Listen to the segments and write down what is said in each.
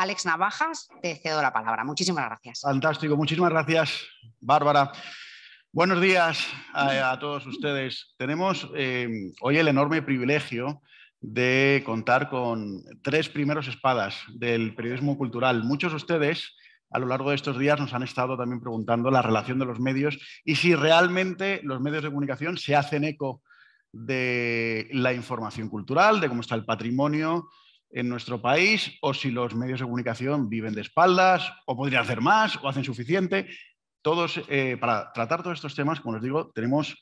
Alex Navajas, te cedo la palabra. Muchísimas gracias. Fantástico, muchísimas gracias, Bárbara. Buenos días a, todos ustedes. Tenemos eh, hoy el enorme privilegio de contar con tres primeros espadas del periodismo cultural. Muchos de ustedes a lo largo de estos días nos han estado también preguntando la relación de los medios y si realmente los medios de comunicación se hacen eco de la información cultural, de cómo está el patrimonio, en nuestro país o si los medios de comunicación viven de espaldas o podrían hacer más o hacen suficiente. Todos, eh, para tratar todos estos temas, como les digo, tenemos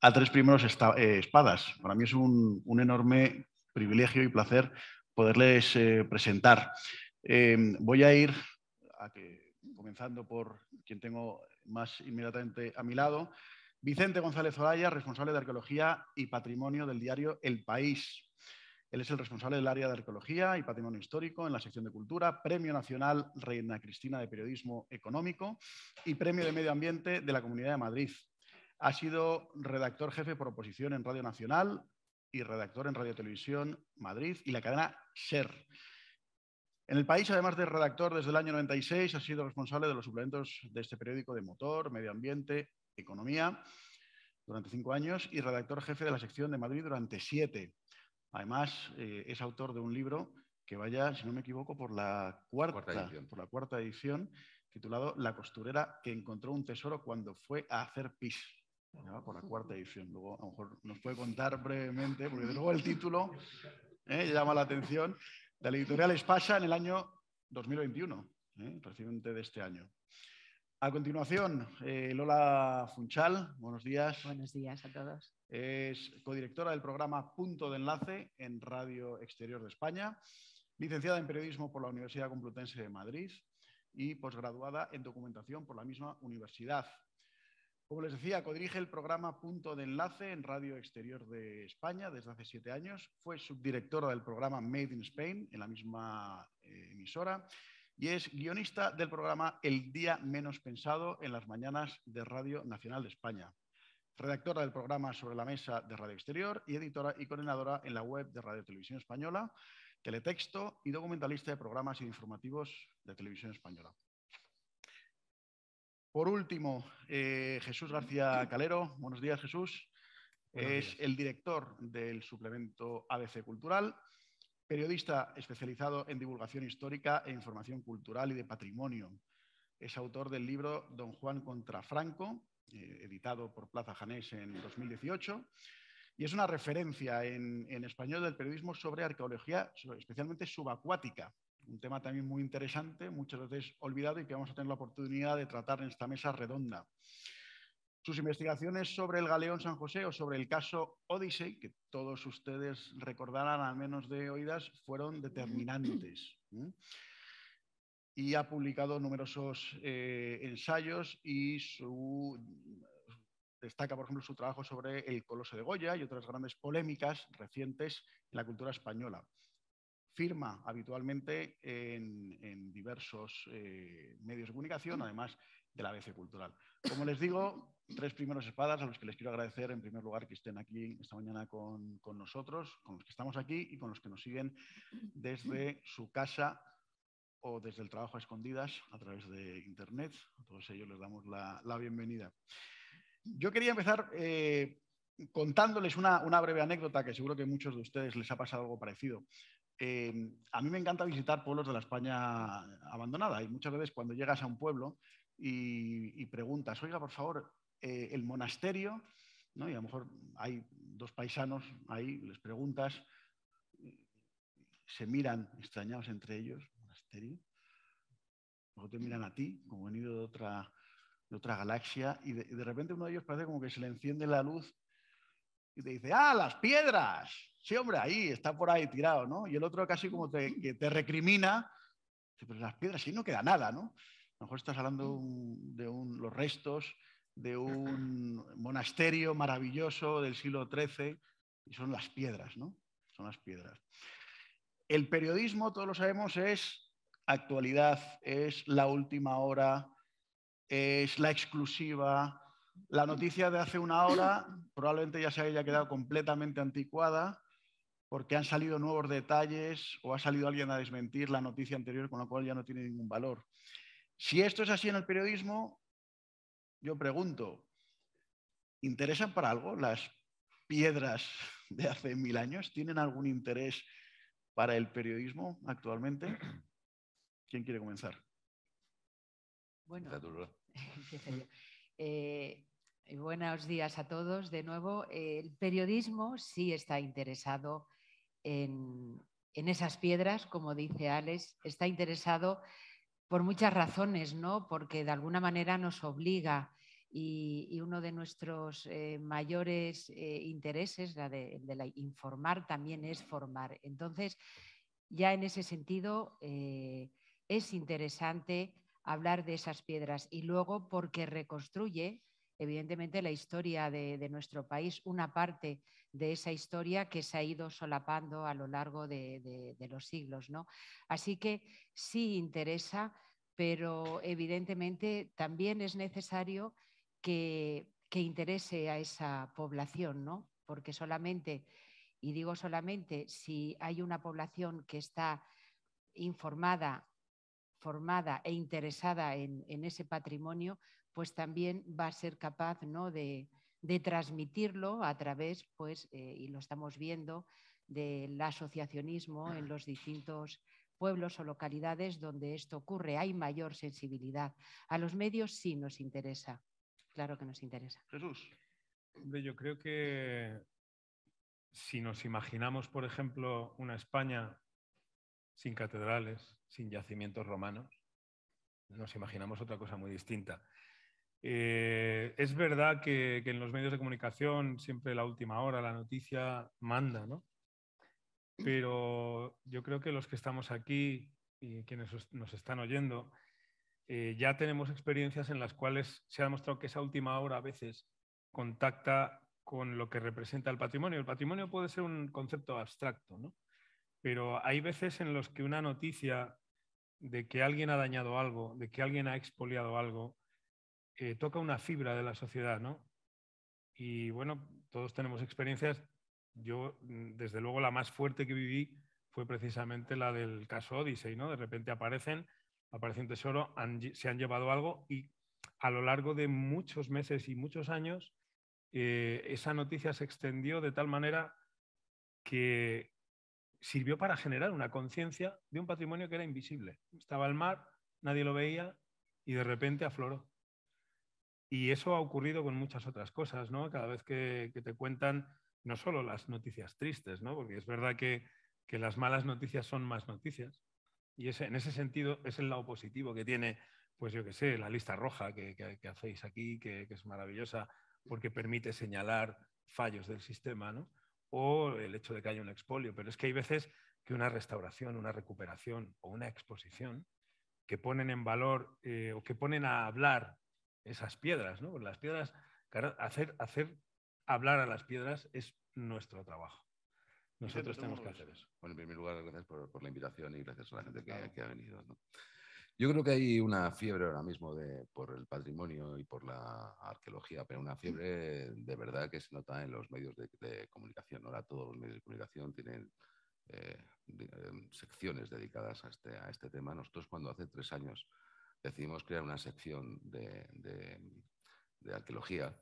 a tres primeros eh, espadas. Para mí es un, enorme privilegio y placer poderles eh, presentar. Em, voy a ir comenzando por quien tengo más inmediatamente a mi lado. Vicente González Zoraya, responsable de Arqueología y Patrimonio del diario El País. Él es el responsable del área de arqueología y patrimonio histórico en la sección de cultura, Premio Nacional Reina Cristina de Periodismo Económico y Premio de Medio Ambiente de la Comunidad de Madrid. Ha sido redactor jefe por oposición en Radio Nacional y redactor en Radio Televisión Madrid y la cadena SER. En el país, además de redactor desde el año 96, ha sido responsable de los suplementos de este periódico de motor, medio ambiente, economía durante cinco años y redactor jefe de la sección de Madrid durante siete. Además, eh, es autor de un libro que vaya, si no me equivoco, por la cuarta, edición. por la cuarta edición, titulado La costurera que encontró un tesoro cuando fue a hacer pis. Por la cuarta edición. Luego, a lo mejor nos puede contar brevemente, porque luego el título ¿eh? llama la atención. De la editorial Espasa en el año 2021, ¿eh? reciente de este año. A continuación, eh, Lola Funchal, buenos días. Buenos días a todos. Es codirectora del programa Punto de Enlace en Radio Exterior de España, licenciada en Periodismo por la Universidad Complutense de Madrid y posgraduada en Documentación por la misma universidad. Como les decía, codirige el programa Punto de Enlace en Radio Exterior de España desde hace siete años. Fue subdirectora del programa Made in Spain en la misma eh, emisora y es guionista del programa El Día Menos Pensado en las mañanas de Radio Nacional de España, redactora del programa Sobre la Mesa de Radio Exterior y editora y coordinadora en la web de Radio Televisión Española, teletexto y documentalista de programas informativos de Televisión Española. Por último, eh, Jesús García Calero. Buenos días, Jesús. es el director del suplemento ABC Cultural periodista especializado en divulgación histórica e información cultural y de patrimonio. Es autor del libro Don Juan contra Franco, eh, editado por Plaza Janés en 2018, y es una referencia en, español del periodismo sobre arqueología, especialmente subacuática, un tema también muy interesante, muchas veces olvidado y que vamos a tener la oportunidad de tratar en esta mesa redonda. Sus investigaciones sobre el galeón San José o sobre el caso Odyssey, que todos ustedes recordarán al menos de oídas, fueron determinantes. Y ha publicado numerosos eh, ensayos y destaca, por ejemplo, su trabajo sobre el Coloso de Goya y otras grandes polémicas recientes en la cultura española. Firma habitualmente en, diversos eh, medios de comunicación, además de la BC Cultural. Como les digo, tres primeros espadas a los que les quiero agradecer en primer lugar que estén aquí esta mañana con, nosotros, con los que estamos aquí y con los que nos siguen desde su casa o desde el trabajo a escondidas a través de Internet. A todos ellos les damos la, bienvenida. Yo quería empezar eh, contándoles una, breve anécdota que seguro que a muchos de ustedes les ha pasado algo parecido. Eh, a mí me encanta visitar pueblos de la España abandonada y muchas veces cuando llegas a un pueblo y preguntas, oiga, por favor, eh, el monasterio, ¿no? y a lo mejor hay dos paisanos ahí, les preguntas, se miran extrañados entre ellos, monasterio, luego te miran a ti, como venido de otra, de otra galaxia, y de, repente uno de ellos parece como que se le enciende la luz y te dice, ah, las piedras, sí, hombre, ahí, está por ahí tirado, ¿no? Y el otro casi como te, que te recrimina, pero las piedras, sí, no queda nada, ¿no? A lo mejor estás hablando de los restos de un monasterio maravilloso del siglo XIII, y son las piedras, ¿no? Son las piedras. El periodismo, todos lo sabemos, es actualidad, es la última hora, es la exclusiva. La noticia de hace una hora probablemente ya se haya quedado completamente anticuada porque han salido nuevos detalles o ha salido alguien a desmentir la noticia anterior, con la cual ya no tiene ningún valor. Si esto es así en el periodismo, yo pregunto, ¿interesan para algo las piedras de hace mil años? ¿Tienen algún interés para el periodismo actualmente? ¿Quién quiere comenzar? Bueno, eh, buenos días a todos de nuevo. El periodismo sí está interesado en, en esas piedras, como dice Alex, está interesado por muchas razones, ¿no? Porque de alguna manera nos obliga y, uno de nuestros eh, mayores eh, intereses, la de, la informar, también es formar. Entonces, ya en ese sentido, eh, es interesante hablar de esas piedras y luego porque reconstruye evidentemente la historia de, nuestro país, una parte de esa historia que se ha ido solapando a lo largo de, los siglos. ¿no? Así que sí interesa, pero evidentemente también es necesario que, interese a esa población, ¿no? porque solamente, y digo solamente, si hay una población que está informada, formada e interesada en ese patrimonio, pues también va a ser capaz ¿no? de, transmitirlo a través, pues, eh, y lo estamos viendo, del asociacionismo en los distintos pueblos o localidades donde esto ocurre. Hay mayor sensibilidad. A los medios sí nos interesa. Claro que nos interesa. Jesús. yo creo que si nos imaginamos, por ejemplo, una España sin catedrales, sin yacimientos romanos, nos imaginamos otra cosa muy distinta. Eh, es verdad que, en los medios de comunicación siempre la última hora, la noticia manda, ¿no? Pero yo creo que los que estamos aquí y quienes nos están oyendo, eh, ya tenemos experiencias en las cuales se ha demostrado que esa última hora a veces contacta con lo que representa el patrimonio. El patrimonio puede ser un concepto abstracto, ¿no? Pero hay veces en los que una noticia de que alguien ha dañado algo, de que alguien ha expoliado algo, eh, toca una fibra de la sociedad, ¿no? Y bueno, todos tenemos experiencias. Yo, mm, desde luego, la más fuerte que viví fue precisamente la del caso Odyssey, ¿no? De repente aparecen, aparece un tesoro, se han llevado algo y a lo largo de muchos meses y muchos años, eh, esa noticia se extendió de tal manera que sirvió para generar una conciencia de un patrimonio que era invisible. Estaba al mar, nadie lo veía y de repente afloró. Y eso ha ocurrido con muchas otras cosas, ¿no? Cada vez que, te cuentan no solo las noticias tristes, ¿no? Porque es verdad que, las malas noticias son más noticias. Y en ese sentido es el lado positivo que tiene, pues yo qué sé, la lista roja que, que, hacéis aquí, que, es maravillosa porque permite señalar fallos del sistema, ¿no? O el hecho de que haya un expolio. Pero es que hay veces que una restauración, una recuperación o una exposición que ponen en valor eh, o que ponen a hablar esas piedras, ¿no? Las piedras, hacer, hacer hablar a las piedras es nuestro trabajo. Nosotros tenemos que hacer eso. Bueno, en primer lugar, gracias por, la invitación y gracias a la gente que, ha venido. Yo creo que hay una fiebre ahora mismo de, por el patrimonio y por la arqueología, pero una fiebre de verdad que se nota en los medios de, comunicación. Ahora todos los medios de comunicación tienen eh, eh, secciones dedicadas a este, a este tema. Nosotros cuando hace tres años decidimos crear una sección de, arqueología.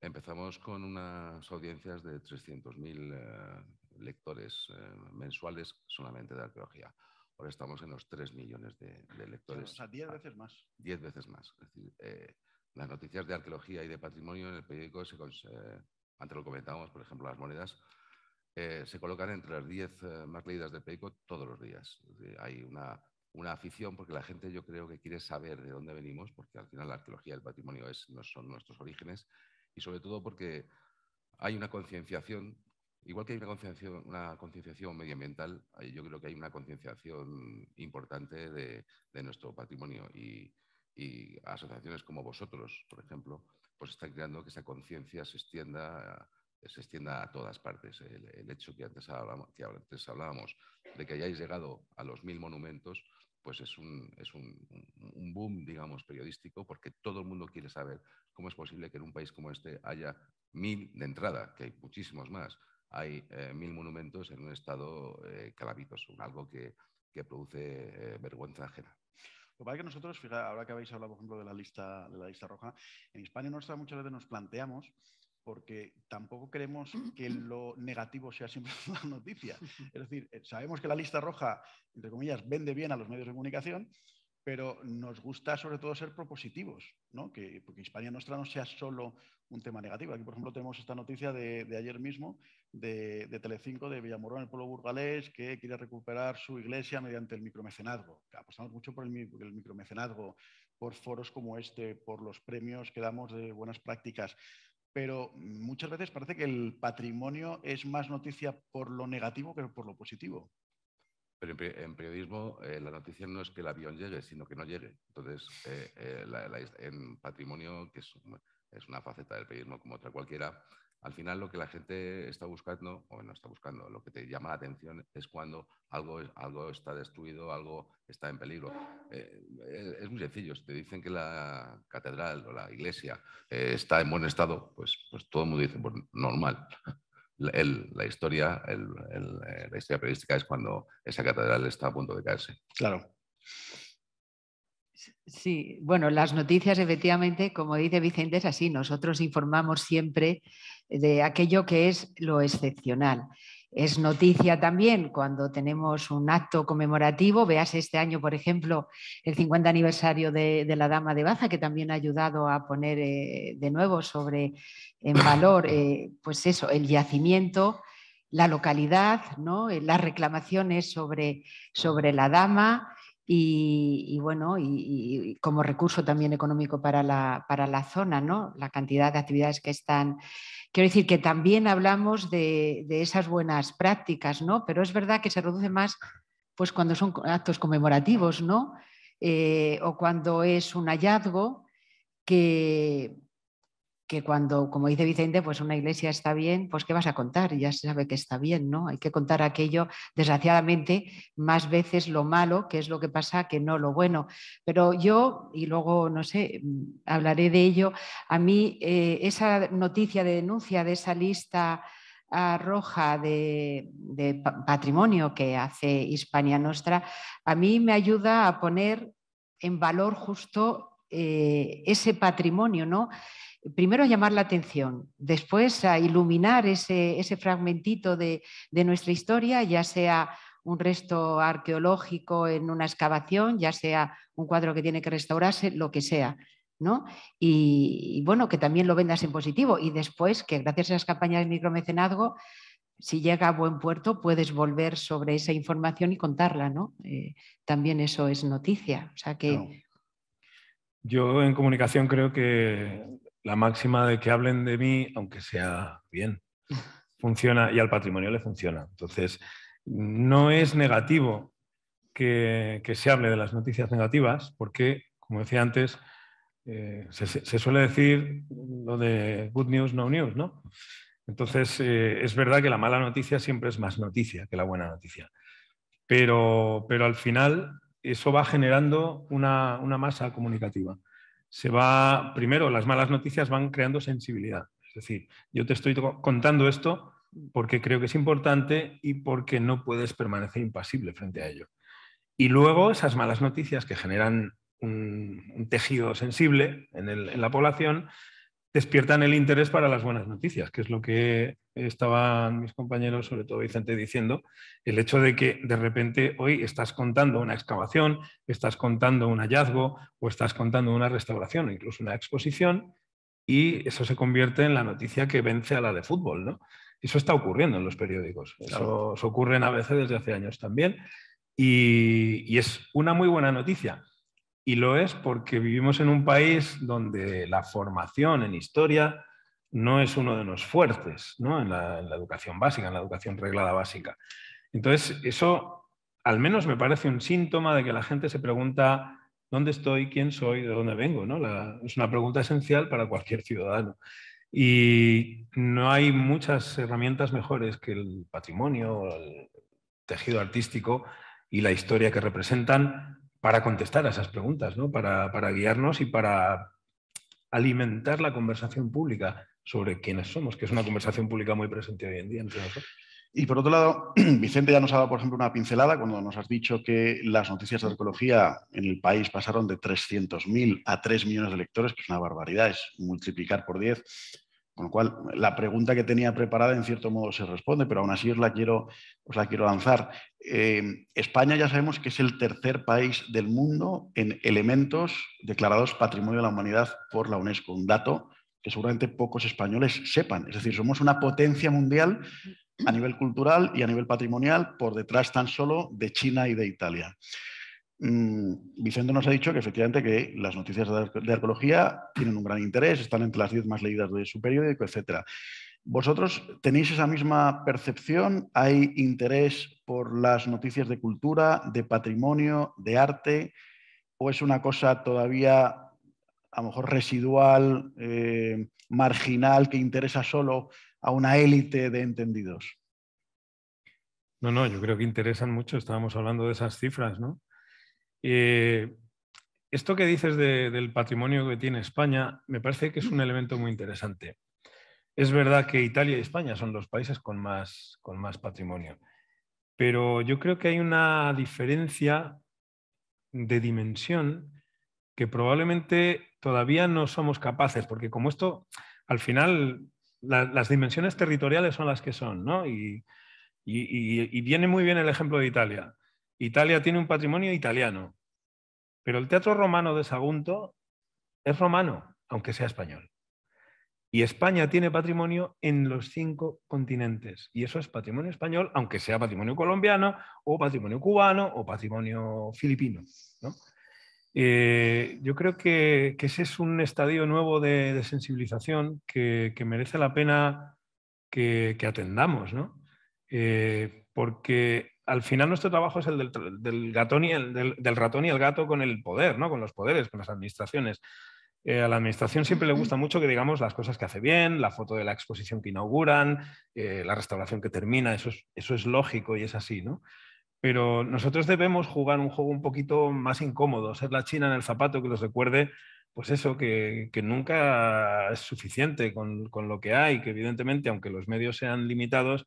Empezamos con unas audiencias de 300.000 eh, lectores eh, mensuales solamente de arqueología. Ahora estamos en los 3 millones de, lectores. O sea, 10 veces más. 10 veces más. Eh, las noticias de arqueología y de patrimonio en el periódico, se, antes lo comentábamos, por ejemplo, las monedas, se colocan entre las 10 más leídas del periódico todos los días. Hay una una afición, porque la gente yo creo que quiere saber de dónde venimos, porque al final la arqueología del el patrimonio es, no son nuestros orígenes, y sobre todo porque hay una concienciación, igual que hay una concienciación, una concienciación medioambiental, yo creo que hay una concienciación importante de, de nuestro patrimonio y, asociaciones como vosotros, por ejemplo, pues están creando que esa conciencia se extienda. A, se extienda a todas partes. El, hecho que antes, que antes, hablábamos de que hayáis llegado a los mil monumentos, pues es, un, boom, digamos, periodístico, porque todo el mundo quiere saber cómo es posible que en un país como este haya mil de entrada, que hay muchísimos más, hay eh, mil monumentos en un estado eh, calamitoso, algo que, produce eh, vergüenza ajena. Lo que pasa es que nosotros, fija ahora que habéis hablado, por ejemplo, de la lista, de la lista roja, en España nuestra muchas veces nos planteamos porque tampoco queremos que lo negativo sea siempre una noticia. Es decir, eh, sabemos que la lista roja, entre comillas, vende bien a los medios de comunicación, pero nos gusta sobre todo ser propositivos, que, porque Hispania Nuestra no sea solo un tema negativo. Aquí, por ejemplo, tenemos esta noticia de, ayer mismo de, Telecinco, de Villamorón, el pueblo burgalés, que quiere recuperar su iglesia mediante el micromecenazgo. Apostamos mucho por el micromecenazgo, por foros como este, por los premios que damos de buenas prácticas pero muchas veces parece que el patrimonio es más noticia por lo negativo que por lo positivo. Pero en periodismo eh, la noticia no es que el avión llegue, sino que no llegue. Entonces, eh, eh, en patrimonio, que es, una faceta del periodismo como otra cualquiera, al final lo que la gente está buscando, o no está buscando, lo que te llama la atención es cuando algo, algo está destruido, algo está en peligro. Eh, eh, es, muy sencillo, si te dicen que la catedral o la iglesia eh, está en buen estado, pues, pues todo el mundo dice, pues normal. la historia, la historia periodística es cuando esa catedral está a punto de caerse. Claro. Sí, bueno, las noticias efectivamente, como dice Vicente, es así. Nosotros informamos siempre de aquello que es lo excepcional. Es noticia también cuando tenemos un acto conmemorativo, veas este año, por ejemplo, el 50 aniversario de, la Dama de Baza, que también ha ayudado a poner eh, de nuevo sobre en valor, eh, pues eso, el yacimiento, la localidad, ¿no? Eh, las reclamaciones sobre la Dama, y, bueno, y, como recurso también económico para la, para la zona, ¿no? La cantidad de actividades que están... Quiero decir que también hablamos de, esas buenas prácticas, ¿no? Pero es verdad que se reduce más pues cuando son actos conmemorativos, ¿no? Eh, o cuando es un hallazgo que, que cuando, como dice Vicente, pues una iglesia está bien, pues ¿qué vas a contar? Ya se sabe que está bien, ¿no? Hay que contar aquello, desgraciadamente, más veces lo malo, que es lo que pasa, que no lo bueno. Pero yo, y luego, no sé, mm, hablaré de ello, a mí eh, esa noticia de denuncia de esa lista ah, roja de, patrimonio que hace Hispania Nostra, a mí me ayuda a poner en valor justo eh, ese patrimonio, ¿no? primero llamar la atención, después a iluminar ese, ese fragmentito de, nuestra historia, ya sea un resto arqueológico en una excavación, ya sea un cuadro que tiene que restaurarse, lo que sea. ¿no? Y, bueno, que también lo vendas en positivo. Y después, que gracias a las campañas de micromecenazgo, si llega a buen puerto, puedes volver sobre esa información y contarla. ¿no? Eh, también eso es noticia. O sea que... Yo en comunicación creo que la máxima de que hablen de mí, aunque sea bien, funciona y al patrimonio le funciona. Entonces, no es negativo que, se hable de las noticias negativas, porque, como decía antes, eh, se, suele decir lo de good news, no news, ¿no? Entonces, eh, es verdad que la mala noticia siempre es más noticia que la buena noticia. Pero, pero al final, eso va generando una masa comunicativa se va, primero, las malas noticias van creando sensibilidad. Es decir, yo te estoy contando esto porque creo que es importante y porque no puedes permanecer impasible frente a ello. Y luego esas malas noticias que generan un, tejido sensible en, en la población despiertan el interés para las buenas noticias, que es lo que estaban mis compañeros, sobre todo Vicente, diciendo, el hecho de que de repente hoy estás contando una excavación, estás contando un hallazgo o estás contando una restauración o incluso una exposición y eso se convierte en la noticia que vence a la de fútbol. ¿no? Eso está ocurriendo en los periódicos, eso, ocurre a veces desde hace años también y es una muy buena noticia y lo es porque vivimos en un país donde la formación en historia no es uno de los fuertes en, la, educación básica, en la educación reglada básica. Entonces, eso al menos me parece un síntoma de que la gente se pregunta dónde estoy, quién soy, de dónde vengo. ¿no? es una pregunta esencial para cualquier ciudadano. Y no hay muchas herramientas mejores que el patrimonio, el tejido artístico y la historia que representan para contestar a esas preguntas, ¿no? para, guiarnos y para alimentar la conversación pública sobre quiénes somos, que es una conversación pública muy presente hoy en día Y por otro lado, Vicente ya nos ha dado, por ejemplo, una pincelada cuando nos has dicho que las noticias de arqueología en el país pasaron de 300.000 a 3 millones de lectores, que es una barbaridad, es multiplicar por 10. Con lo cual, la pregunta que tenía preparada en cierto modo se responde, pero aún así os la quiero, la quiero lanzar. Eh, España ya sabemos que es el tercer país del mundo en elementos declarados Patrimonio de la Humanidad por la UNESCO, un dato que seguramente pocos españoles sepan. Es decir, somos una potencia mundial a nivel cultural y a nivel patrimonial por detrás tan solo de China y de Italia. Mm, Vicente nos ha dicho que efectivamente que las noticias de arqueología tienen un gran interés, están entre las 10 más leídas de su periódico, etc. ¿Vosotros tenéis esa misma percepción? ¿Hay interés por las noticias de cultura, de patrimonio, de arte? ¿O es una cosa todavía, a lo mejor, residual, eh, marginal, que interesa solo a una élite de entendidos? No, no, yo creo que interesan mucho. Estábamos hablando de esas cifras, ¿no? Eh, esto que dices del patrimonio que tiene España me parece que es un elemento muy interesante. Es verdad que Italia y España son los países con más, con más patrimonio, pero yo creo que hay una diferencia de dimensión que probablemente todavía no somos capaces, porque como esto, al final, las dimensiones territoriales son las que son, y viene muy bien el ejemplo de Italia. Italia tiene un patrimonio italiano, pero el teatro romano de Sagunto es romano, aunque sea español. Y España tiene patrimonio en los cinco continentes. Y eso es patrimonio español, aunque sea patrimonio colombiano o patrimonio cubano o patrimonio filipino. Eh, yo creo que, ese es un estadio nuevo de, sensibilización que, merece la pena que, atendamos, eh, porque al final nuestro trabajo es el del, gatón y del, ratón y el gato con el poder, ¿no? con los poderes, con las administraciones. Eh, a la administración siempre le gusta mucho que digamos las cosas que hace bien, la foto de la exposición que inauguran, eh, la restauración que termina, eso es, lógico y es así, ¿no? Pero nosotros debemos jugar un juego un poquito más incómodo, ser la China en el zapato que los recuerde, pues eso, que, nunca es suficiente con, lo que hay, que evidentemente, aunque los medios sean limitados,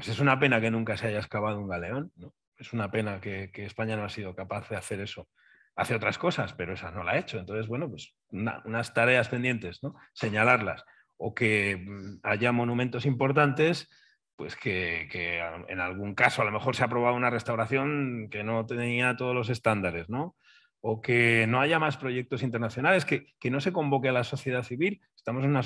pues es una pena que nunca se haya excavado un galeón, ¿no? Es una pena que, España no ha sido capaz de hacer eso. Hace otras cosas, pero esa no la ha hecho. Entonces, bueno, pues unas tareas pendientes, ¿no? Señalarlas. O que mm, haya monumentos importantes pues que, en algún caso a lo mejor se ha aprobado una restauración que no tenía todos los estándares, ¿no? O que no haya más proyectos internacionales, que no se convoque a la sociedad civil Estamos en una,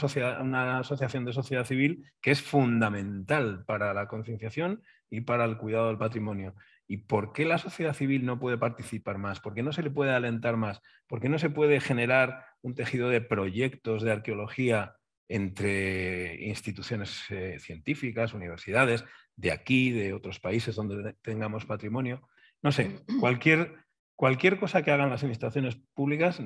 asociación de sociedad civil que es fundamental para la concienciación y para el cuidado del patrimonio. ¿Y por qué la sociedad civil no puede participar más? ¿Por qué no se le puede alentar más? ¿Por qué no se puede generar un tejido de proyectos de arqueología entre instituciones eh, científicas, universidades, de aquí, de otros países donde tengamos patrimonio? No sé, cualquier cualquier cosa que hagan las administraciones públicas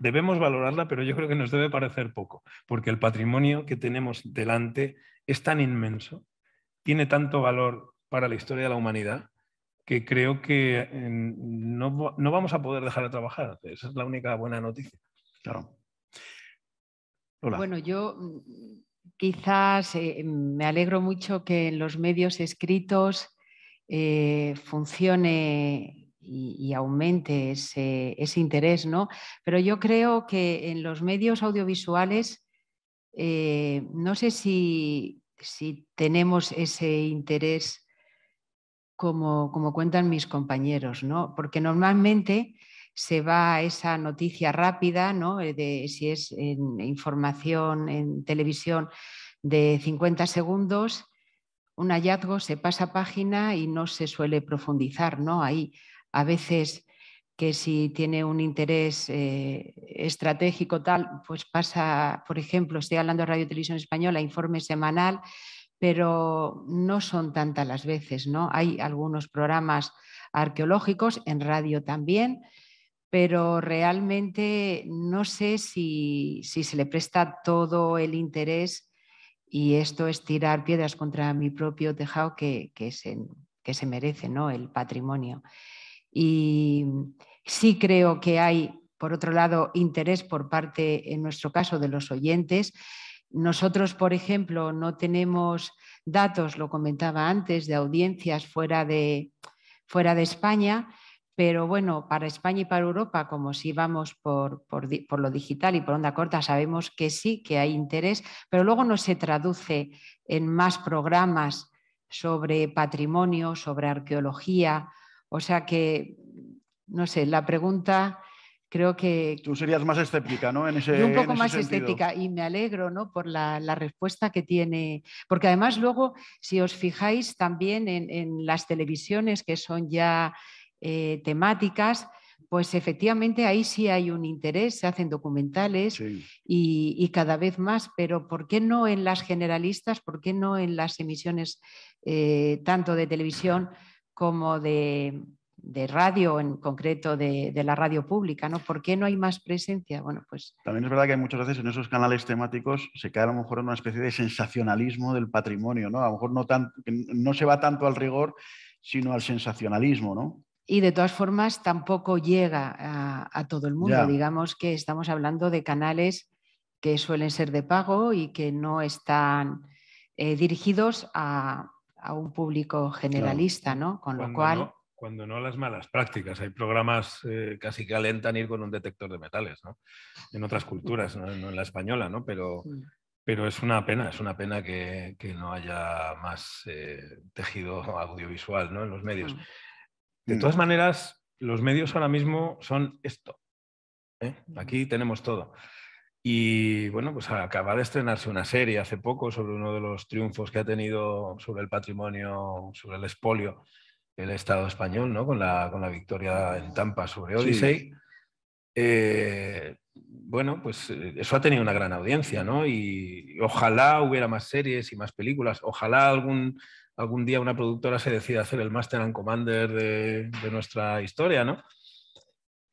debemos valorarla, pero yo creo que nos debe parecer poco, porque el patrimonio que tenemos delante es tan inmenso, tiene tanto valor para la historia de la humanidad, que creo que no, vamos a poder dejar de trabajar. Esa es la única buena noticia. Claro. Bueno, yo mm, quizás eh, me alegro mucho que en los medios escritos eh, funcione y, aumente ese, interés, ¿no? Pero yo creo que en los medios audiovisuales, eh, no sé si, tenemos ese interés como, cuentan mis compañeros, ¿no? Porque normalmente se va esa noticia rápida, ¿no? Eh, de, si es información en televisión de 50 segundos, un hallazgo se pasa página y no se suele profundizar ¿no? ahí a veces que si tiene un interés eh, estratégico tal, pues pasa, por ejemplo, estoy hablando de Radio Televisión Española, informe semanal, pero no son tantas las veces, ¿no? Hay algunos programas arqueológicos, en radio también, pero realmente no sé si, se le presta todo el interés y esto es tirar piedras contra mi propio tejado que, se, merece, El patrimonio. Y sí creo que hay, por otro lado, interés por parte, en nuestro caso, de los oyentes. Nosotros, por ejemplo, no tenemos datos, lo comentaba antes, de audiencias fuera de, España, pero bueno, para España y para Europa, como si vamos por, por, lo digital y por onda corta, sabemos que sí, que hay interés, pero luego no se traduce en más programas sobre patrimonio, sobre arqueología, o sea que, no sé, la pregunta creo que... Tú serías más escéptica, ¿no? En un poco más escéptica estética y me alegro, Por la, respuesta que tiene, porque además luego, si os fijáis también en, las televisiones que son ya eh, temáticas, pues efectivamente ahí sí hay un interés, se hacen documentales y, cada vez más, pero ¿por qué no en las generalistas? ¿Por qué no en las emisiones eh, tanto de televisión como de, radio, en concreto de, la radio pública, ¿no? ¿Por qué no hay más presencia? Bueno, pues... También es verdad que muchas veces en esos canales temáticos se cae a lo mejor en una especie de sensacionalismo del patrimonio, ¿no? A lo mejor no, se va tanto al rigor, sino al sensacionalismo, ¿no? Y de todas formas tampoco llega a, todo el mundo. Digamos que estamos hablando de canales que suelen ser de pago y que no están eh, dirigidos a, a un público generalista, ¿no? Con lo cual... cuando no las malas prácticas. Hay programas eh, casi que alentan ir con un detector de metales, ¿no? En otras culturas, no, en la española, ¿no? Pero, pero es una pena, es una pena que, no haya más eh, tejido audiovisual ¿no? en los medios. De mm. todas maneras, los medios ahora mismo son esto. ¿eh? Aquí tenemos todo. Y bueno, pues acaba de estrenarse una serie hace poco sobre uno de los triunfos que ha tenido sobre el patrimonio, sobre el espolio, el Estado español, ¿no? Con la, con la victoria en Tampa sobre Odyssey. Eh, bueno, pues eh, eso ha tenido una gran audiencia, ¿no? Y, ojalá hubiera más series y más películas. Ojalá algún, algún día una productora se decida hacer el Master and Commander de, nuestra historia, ¿no?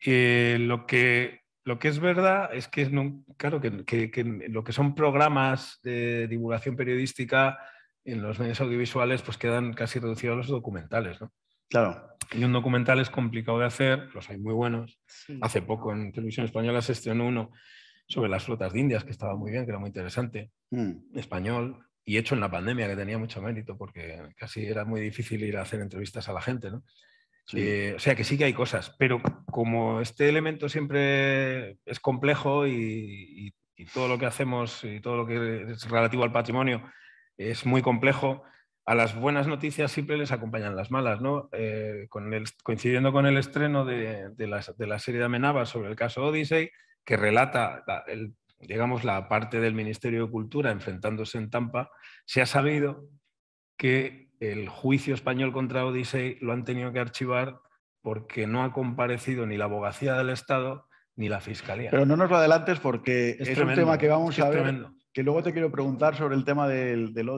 Eh, lo que lo que es verdad es que, no, claro, que, lo que son programas de divulgación periodística en los medios audiovisuales pues quedan casi reducidos a los documentales, ¿no? Claro. Y un documental es complicado de hacer, los hay muy buenos. Hace poco en Televisión Española se estrenó uno sobre las flotas de Indias, que estaba muy bien, que era muy interesante, mm. español, y hecho en la pandemia, que tenía mucho mérito, porque casi era muy difícil ir a hacer entrevistas a la gente, ¿no? Eh, o sea que sí que hay cosas, pero como este elemento siempre es complejo y, todo lo que hacemos y todo lo que es relativo al patrimonio es muy complejo, a las buenas noticias siempre les acompañan las malas, ¿no? Eh, con coincidiendo con el estreno de, la, serie de Amenaba sobre el caso Odyssey, que relata el, digamos, la parte del Ministerio de Cultura enfrentándose en Tampa, se ha sabido que el juicio español contra Odisei lo han tenido que archivar porque no ha comparecido ni la abogacía del Estado ni la fiscalía. Pero no nos lo adelantes porque es, un tema que vamos a ver. Que luego te quiero preguntar sobre el tema del, del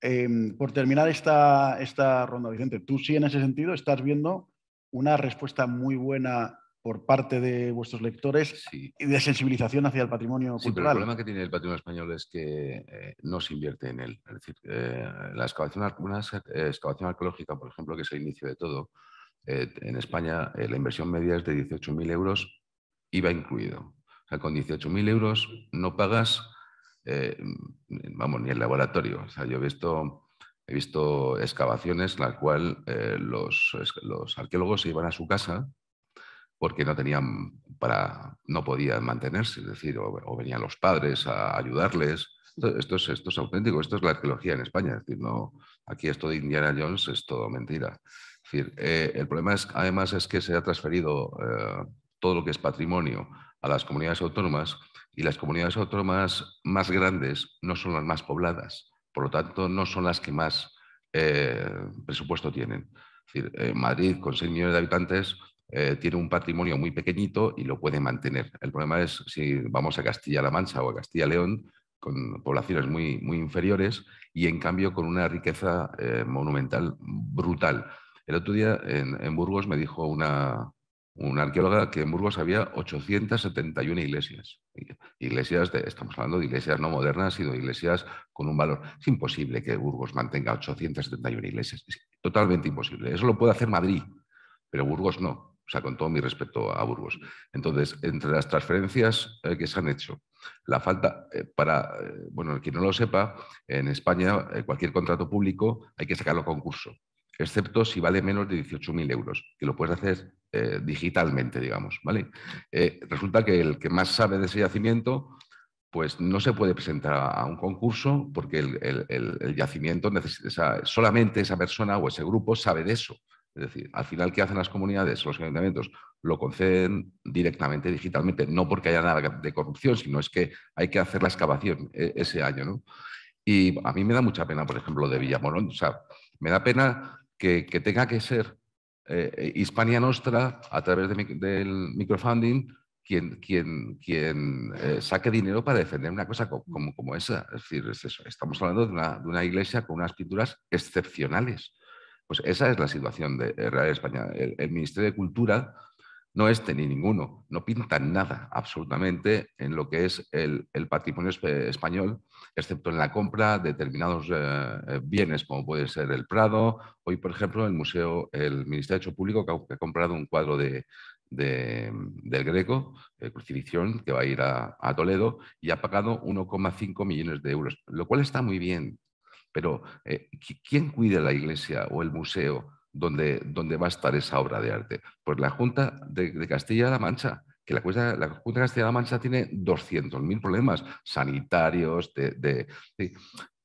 em, por terminar esta, esta ronda, Vicente, tú sí en ese sentido estás viendo una respuesta muy buena por parte de vuestros lectores y de sensibilización hacia el patrimonio sí, cultural. Pero el problema que tiene el patrimonio español es que eh, no se invierte en él. Es decir, eh, la excavación, una eh, excavación arqueológica, por ejemplo, que es el inicio de todo, en España la inversión media es de 18.000 euros, va incluido. O sea, con 18.000 euros no pagas, vamos, ni el laboratorio. sea, yo he visto he visto excavaciones en las cuales los, los, arqueólogos se iban a su casa porque no tenían para, no podían mantenerse, es decir, o, venían los padres a ayudarles. Esto, es, esto auténtico, esto es la arqueología en España, decir, no, aquí esto de Indiana Jones es todo mentira. decir, eh, el problema es, además es que se ha transferido eh, todo lo que es patrimonio a las comunidades autónomas y las comunidades autónomas más grandes no son las más pobladas, por lo tanto no son las que más eh, presupuesto tienen. decir, Madrid con 6 millones de habitantes eh, tiene un patrimonio muy pequeñito y lo puede mantener. El problema es si vamos a Castilla-La Mancha o a Castilla-León, con poblaciones muy, muy inferiores y en cambio con una riqueza eh, monumental brutal. El otro día en, Burgos me dijo una, una, arqueóloga que en Burgos había 871 iglesias. Iglesias, de, estamos hablando de iglesias no modernas, sino iglesias con un valor. Es imposible que Burgos mantenga 871 iglesias. Es totalmente imposible. Eso lo puede hacer Madrid, pero Burgos no. O sea, con todo mi respeto a Burgos. Entonces, entre las transferencias eh, que se han hecho, la falta eh, para, eh, bueno, el quien no lo sepa, en España cualquier contrato público hay que sacarlo a concurso, excepto si vale menos de 18.000 euros, que lo puedes hacer digitalmente, digamos, ¿vale? resulta que el que más sabe de ese yacimiento pues no se puede presentar a un concurso porque el, yacimiento solamente esa persona o ese grupo sabe de eso. Es decir, al final, ¿qué hacen las comunidades? Los ayuntamientos lo conceden directamente, digitalmente, no porque haya nada de corrupción, sino es que hay que hacer la excavación e, ese año. Y a mí me da mucha pena, por ejemplo, de Villamorón. O sea, me da pena que, tenga que ser eh, eh, Hispania Nostra, a través del microfunding, quien, eh, saque dinero para defender una cosa como, esa. Es decir, estamos hablando de una iglesia con unas pinturas excepcionales pues esa es la situación de eh, Real España. El, Ministerio de Cultura no este ni ninguno, no pinta nada absolutamente en lo que es el, patrimonio español, excepto en la compra de determinados eh, eh, bienes, como puede ser el Prado. Hoy, por ejemplo, el Museo, el Ministerio de Hecho Público que ha, comprado un cuadro de, del Greco, Crucifixión, que va a ir a Toledo, y ha pagado 1,5 millones de euros, lo cual está muy bien, pero eh, ¿quién cuida la iglesia o el museo donde, va a estar esa obra de arte? Pues la Junta de, Castilla-La Mancha, que la, Junta de Castilla-La Mancha tiene 200.000 problemas sanitarios,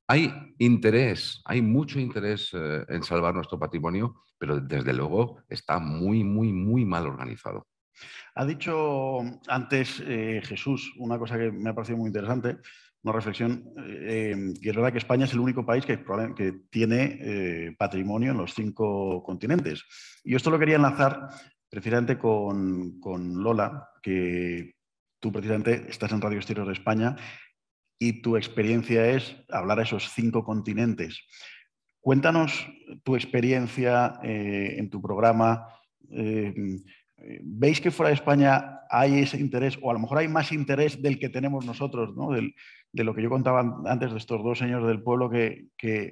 hay interés, hay mucho interés eh, en salvar nuestro patrimonio, pero desde luego está muy, muy, muy mal organizado. Ha dicho antes eh, Jesús una cosa que me ha parecido muy interesante, una reflexión, eh, em, que es verdad que España es el único país que, tiene eh, patrimonio en los cinco continentes. Y esto lo quería enlazar precisamente con, Lola, que tú precisamente estás en Radio Estilos de España y tu experiencia es hablar a esos cinco continentes. Cuéntanos tu experiencia eh, en tu programa. Eh, eh, ¿Veis que fuera de España hay ese interés, o a lo mejor hay más interés del que tenemos nosotros, ¿no? de lo que yo contaba antes de estos dos señores del pueblo, que,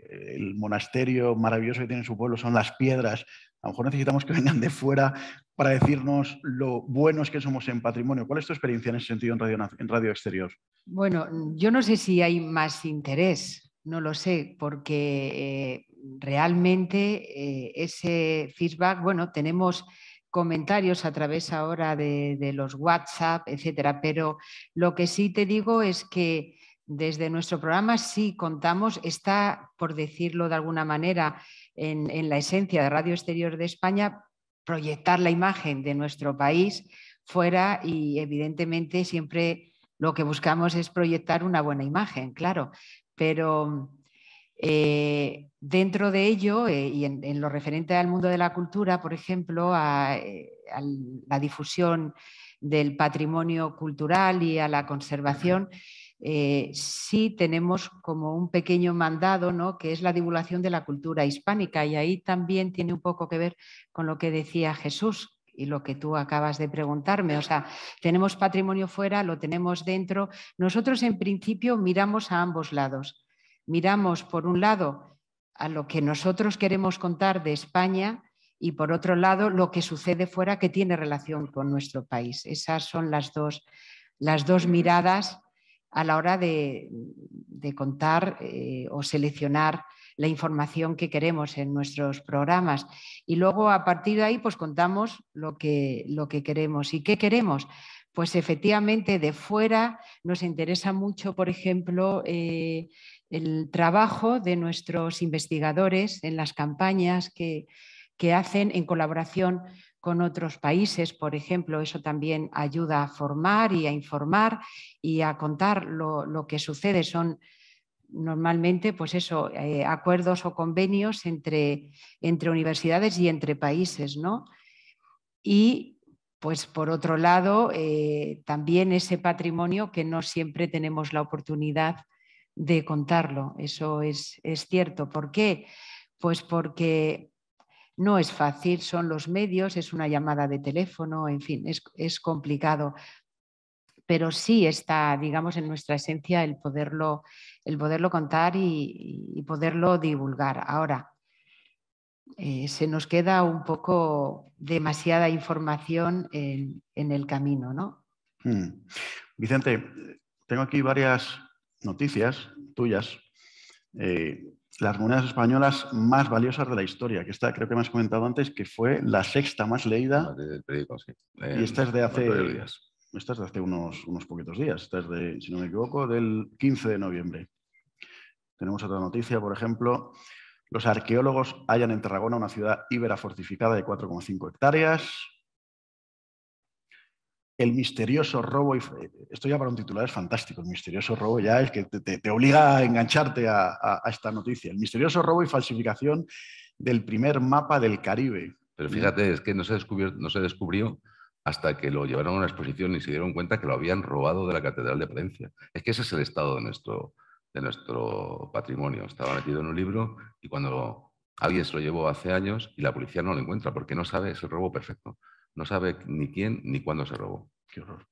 el monasterio maravilloso que tiene su pueblo son las piedras. A lo mejor necesitamos que vengan de fuera para decirnos lo buenos que somos en patrimonio. ¿Cuál es tu experiencia en ese sentido en radio, exterior? Bueno, yo no sé si hay más interés, no lo sé, porque eh, realmente eh, ese feedback, bueno, tenemos comentarios a través ahora de, los WhatsApp, etcétera. Pero lo que sí te digo es que desde nuestro programa sí contamos, está, por decirlo de alguna manera, en la esencia de Radio Exterior de España, proyectar la imagen de nuestro país fuera y evidentemente siempre lo que buscamos es proyectar una buena imagen, claro. Pero eh, dentro de ello, eh, y en, lo referente al mundo de la cultura, por ejemplo, a, eh, la difusión del patrimonio cultural y a la conservación, sí tenemos como un pequeño mandado, ¿no? que es la divulgación de la cultura hispánica, y ahí también tiene un poco que ver con lo que decía Jesús, y lo que tú acabas de preguntarme. O sea, tenemos patrimonio fuera, lo tenemos dentro. Nosotros en principio miramos a ambos lados miramos, por un lado, a lo que nosotros queremos contar de España y, por otro lado, lo que sucede fuera que tiene relación con nuestro país. Esas son las dos, las dos miradas a la hora de, contar eh, o seleccionar la información que queremos en nuestros programas. Y luego, a partir de ahí, pues contamos lo que, lo que queremos. ¿Y qué queremos? Pues efectivamente, de fuera nos interesa mucho, por ejemplo, eh, el trabajo de nuestros investigadores en las campañas que, hacen en colaboración con otros países, por ejemplo, eso también ayuda a formar y a informar y a contar lo, que sucede. Son normalmente, pues eso, eh, acuerdos o convenios entre, entre, universidades y entre países, ¿no? Y, pues por otro lado, eh, también ese patrimonio que no siempre tenemos la oportunidad de contarlo, eso es, cierto. ¿Por qué? Pues porque no es fácil, son los medios, es una llamada de teléfono, en fin, es, complicado. Pero sí está, digamos, en nuestra esencia el poderlo, el poderlo contar y, poderlo divulgar. Ahora, eh, se nos queda un poco demasiada información en, el camino, ¿no? Hmm. Vicente, tengo aquí varias noticias tuyas, eh, las monedas españolas más valiosas de la historia, que esta creo que me has comentado antes, que fue la sexta más leída. y esta es de hace, hace unos, poquitos días, esta es de, si no me equivoco, del 15 de noviembre. Tenemos otra noticia, por ejemplo, los arqueólogos hallan en Tarragona una ciudad íbera fortificada de 4,5 hectáreas el misterioso robo, y, esto ya para un titular es fantástico, el misterioso robo ya es que te, obliga a engancharte a, esta noticia, el misterioso robo y falsificación del primer mapa del Caribe. Pero ¿Mm? fíjate, es que no se, no se descubrió hasta que lo llevaron a una exposición y se dieron cuenta que lo habían robado de la Catedral de Palencia. Es que ese es el estado de nuestro, de nuestro patrimonio. Estaba metido en un libro y cuando alguien se lo llevó hace años y la policía no lo encuentra porque no sabe, es el robo perfecto no sabe ni quién ni cuándo se robó qué horror.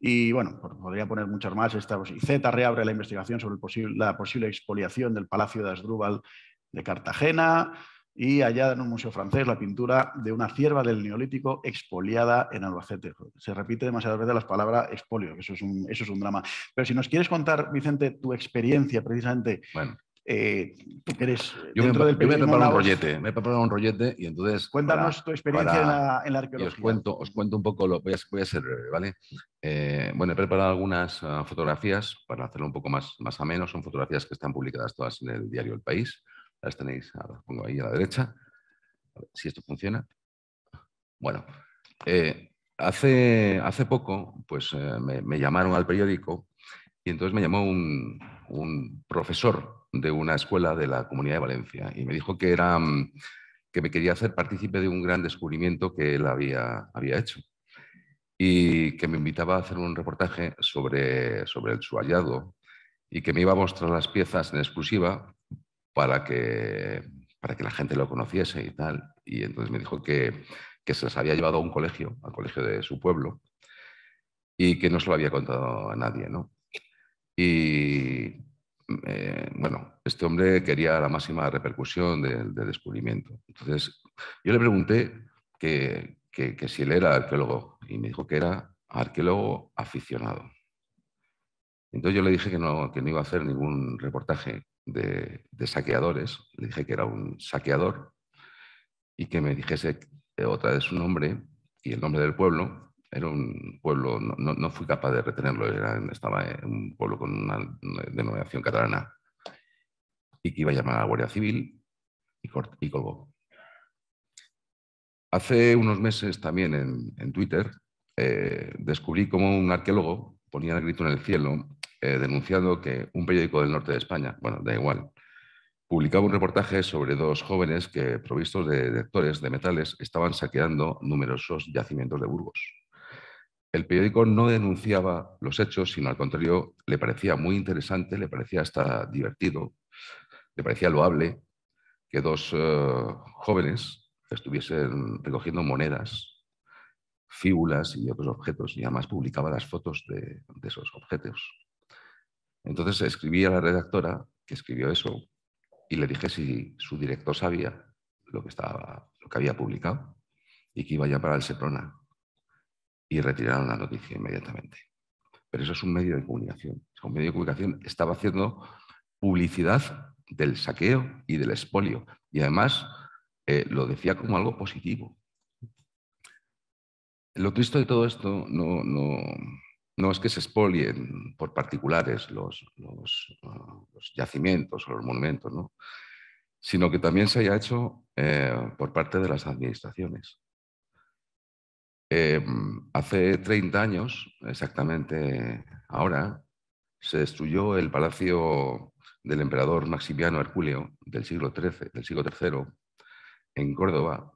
Y bueno, pues podría poner muchas más. Y pues, Z reabre la investigación sobre la posible expoliación del Palacio de Asdrúbal de Cartagena y allá en un museo francés la pintura de una cierva del neolítico expoliada en Albacete. Se repite demasiadas veces la palabra expolio, que eso es un, eso es un drama. Pero si nos quieres contar, Vicente, tu experiencia precisamente bueno. Eh, eh, yo me, he preparado un rollete, me he preparado un rollete y entonces... Cuéntanos tu experiencia en, la, en, arqueología. os cuento, os cuento un poco, lo, voy, a, voy a ser breve, ¿vale? Eh, bueno, he preparado algunas ah, fotografías para hacerlo un poco más, más ameno. Son fotografías que están publicadas todas en el diario El País. Las tenéis, ah, las pongo ahí a la derecha. A ver si esto funciona. Bueno, hace, hace poco pues, me llamaron al periódico y entonces me llamó un, un profesor de una escuela de la Comunidad de Valencia y me dijo que, era, mm, que me quería hacer partícipe de un gran descubrimiento que él había, había hecho y que me invitaba a hacer un reportaje sobre, sobre el, su hallado y que me iba a mostrar las piezas en exclusiva para que, para que la gente lo conociese y tal. Y entonces me dijo que, que se las había llevado a un colegio, al colegio de su pueblo, y que no se lo había contado a nadie, ¿no? Y eh, bueno, este hombre quería la máxima repercusión del descubrimiento. Entonces, yo le pregunté que, si él era arqueólogo y me dijo que era arqueólogo aficionado. Entonces yo le dije que no, que no iba a hacer ningún reportaje de, saqueadores, le dije que era un saqueador y que me dijese otra de su nombre y el nombre del pueblo era un pueblo, no, fui capaz de retenerlo, estaba en un pueblo con una denominación catalana y que iba a llamar a la Guardia Civil y, colgó. Hace unos meses también en, Twitter eh, descubrí cómo un arqueólogo ponía el grito en el cielo eh, denunciando que un periódico del norte de España, bueno, da igual, publicaba un reportaje sobre dos jóvenes que, provistos de detectores de metales, estaban saqueando numerosos yacimientos de Burgos el periódico no denunciaba los hechos, sino al contrario, le parecía muy interesante, le parecía hasta divertido, le parecía loable que dos eh, jóvenes estuviesen recogiendo monedas, fíbulas y otros objetos, y además publicaba las fotos de, esos objetos. Entonces escribí a la redactora que escribió eso y le dije si su director sabía lo que, estaba, lo que había publicado y que iba a llamar al Seprona y retiraron la noticia inmediatamente. Pero eso es un medio de comunicación. Un medio de comunicación estaba haciendo publicidad del saqueo y del expolio. Y además eh, lo decía como algo positivo. Lo triste de todo esto no, es que se expolien por particulares los, yacimientos o los monumentos, sino que también se haya hecho eh, por parte de las administraciones. Em, hace 30 años, exactamente ahora, se destruyó el palacio del emperador Maximiano Herculeo del siglo XIII, del siglo III, en Córdoba,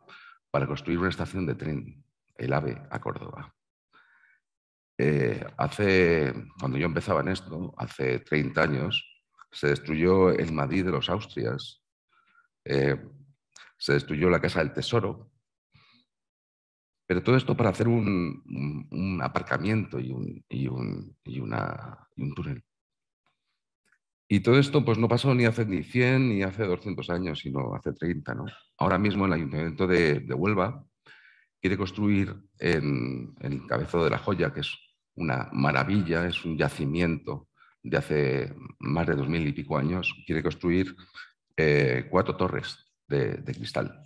para construir una estación de tren, el AVE, a Córdoba. Eh, hace, cuando yo empezaba en esto, hace 30 años, se destruyó el Madrid de los Austrias, eh, se destruyó la Casa del Tesoro, pero todo esto para hacer un, aparcamiento y un, túnel. Y todo esto pues no pasó ni hace ni 100 ni hace 200 años, sino hace 30. ¿no? Ahora mismo el Ayuntamiento de, Huelva quiere construir en, el Cabezo de la Joya, que es una maravilla, es un yacimiento de hace más de dos mil y pico años, quiere construir eh, cuatro torres de cristal.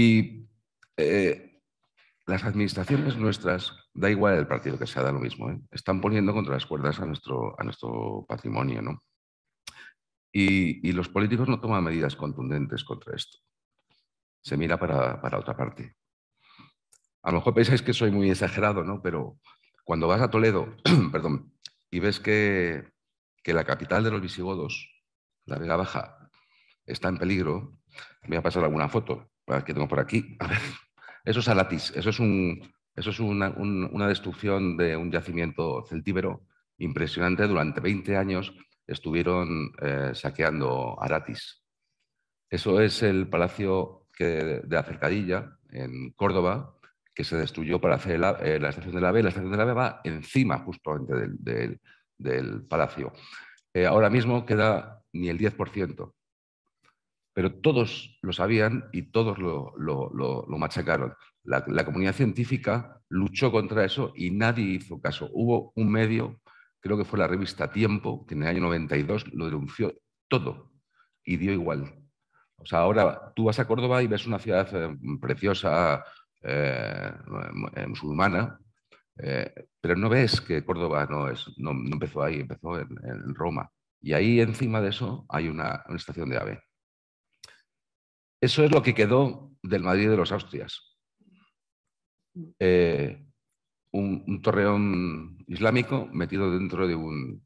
Y eh, las administraciones nuestras, da igual el partido que sea, da lo mismo, ¿eh? están poniendo contra las cuerdas a nuestro, a nuestro patrimonio. ¿no? Y, los políticos no toman medidas contundentes contra esto. Se mira para, otra parte. A lo mejor pensáis que soy muy exagerado, Pero cuando vas a Toledo, perdón, y ves que, que, la capital de los visigodos, la Vega Baja, está en peligro, voy a pasar alguna foto que tengo por aquí. ver, eso es Aratis. eso es, una, destrucción de un yacimiento celtíbero impresionante. Durante 20 años estuvieron eh, saqueando Aratis. Eso es el palacio de Acercadilla, en Córdoba, que se destruyó para hacer eh, la, estación de la B. La estación de la B va encima justamente del, palacio. Eh, ahora mismo queda ni el 10% pero todos lo sabían y todos lo, machacaron. La, comunidad científica luchó contra eso y nadie hizo caso. Hubo un medio, creo que fue la revista Tiempo, que en el año 92 lo denunció todo y dio igual. O sea, ahora tú vas a Córdoba y ves una ciudad eh, preciosa, eh, musulmana, eh, pero no ves que Córdoba no, es, empezó ahí, empezó en, Roma. Y ahí encima de eso hay una estación de AVE. Eso es lo que quedó del Madrid de los Austrias. Eh, un, torreón islámico metido dentro de un,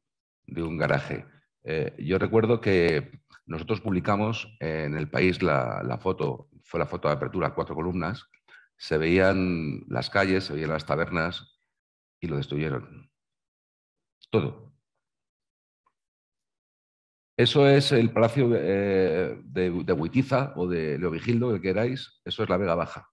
garaje. Eh, yo recuerdo que nosotros publicamos en el país la, la, foto, fue la foto de apertura, cuatro columnas, se veían las calles, se veían las tabernas y lo destruyeron. Todo. Eso es el palacio eh, de, Huitiza o de Leovigildo, el que queráis. Eso es la Vega Baja.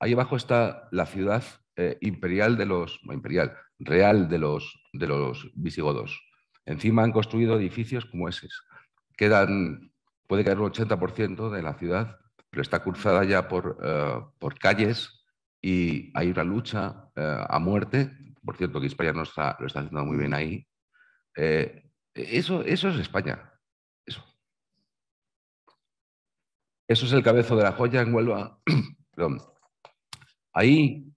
Ahí abajo está la ciudad eh, imperial de los, imperial, real de los, de los visigodos. Encima han construido edificios como esos. Quedan, puede caer un 80% de la ciudad, pero está cruzada ya por, eh, calles y hay una lucha a muerte. Por cierto, que España no lo está haciendo muy bien ahí. E-, eso, es España. Eso. es el cabezo de la joya en Huelva. Perdón. Ahí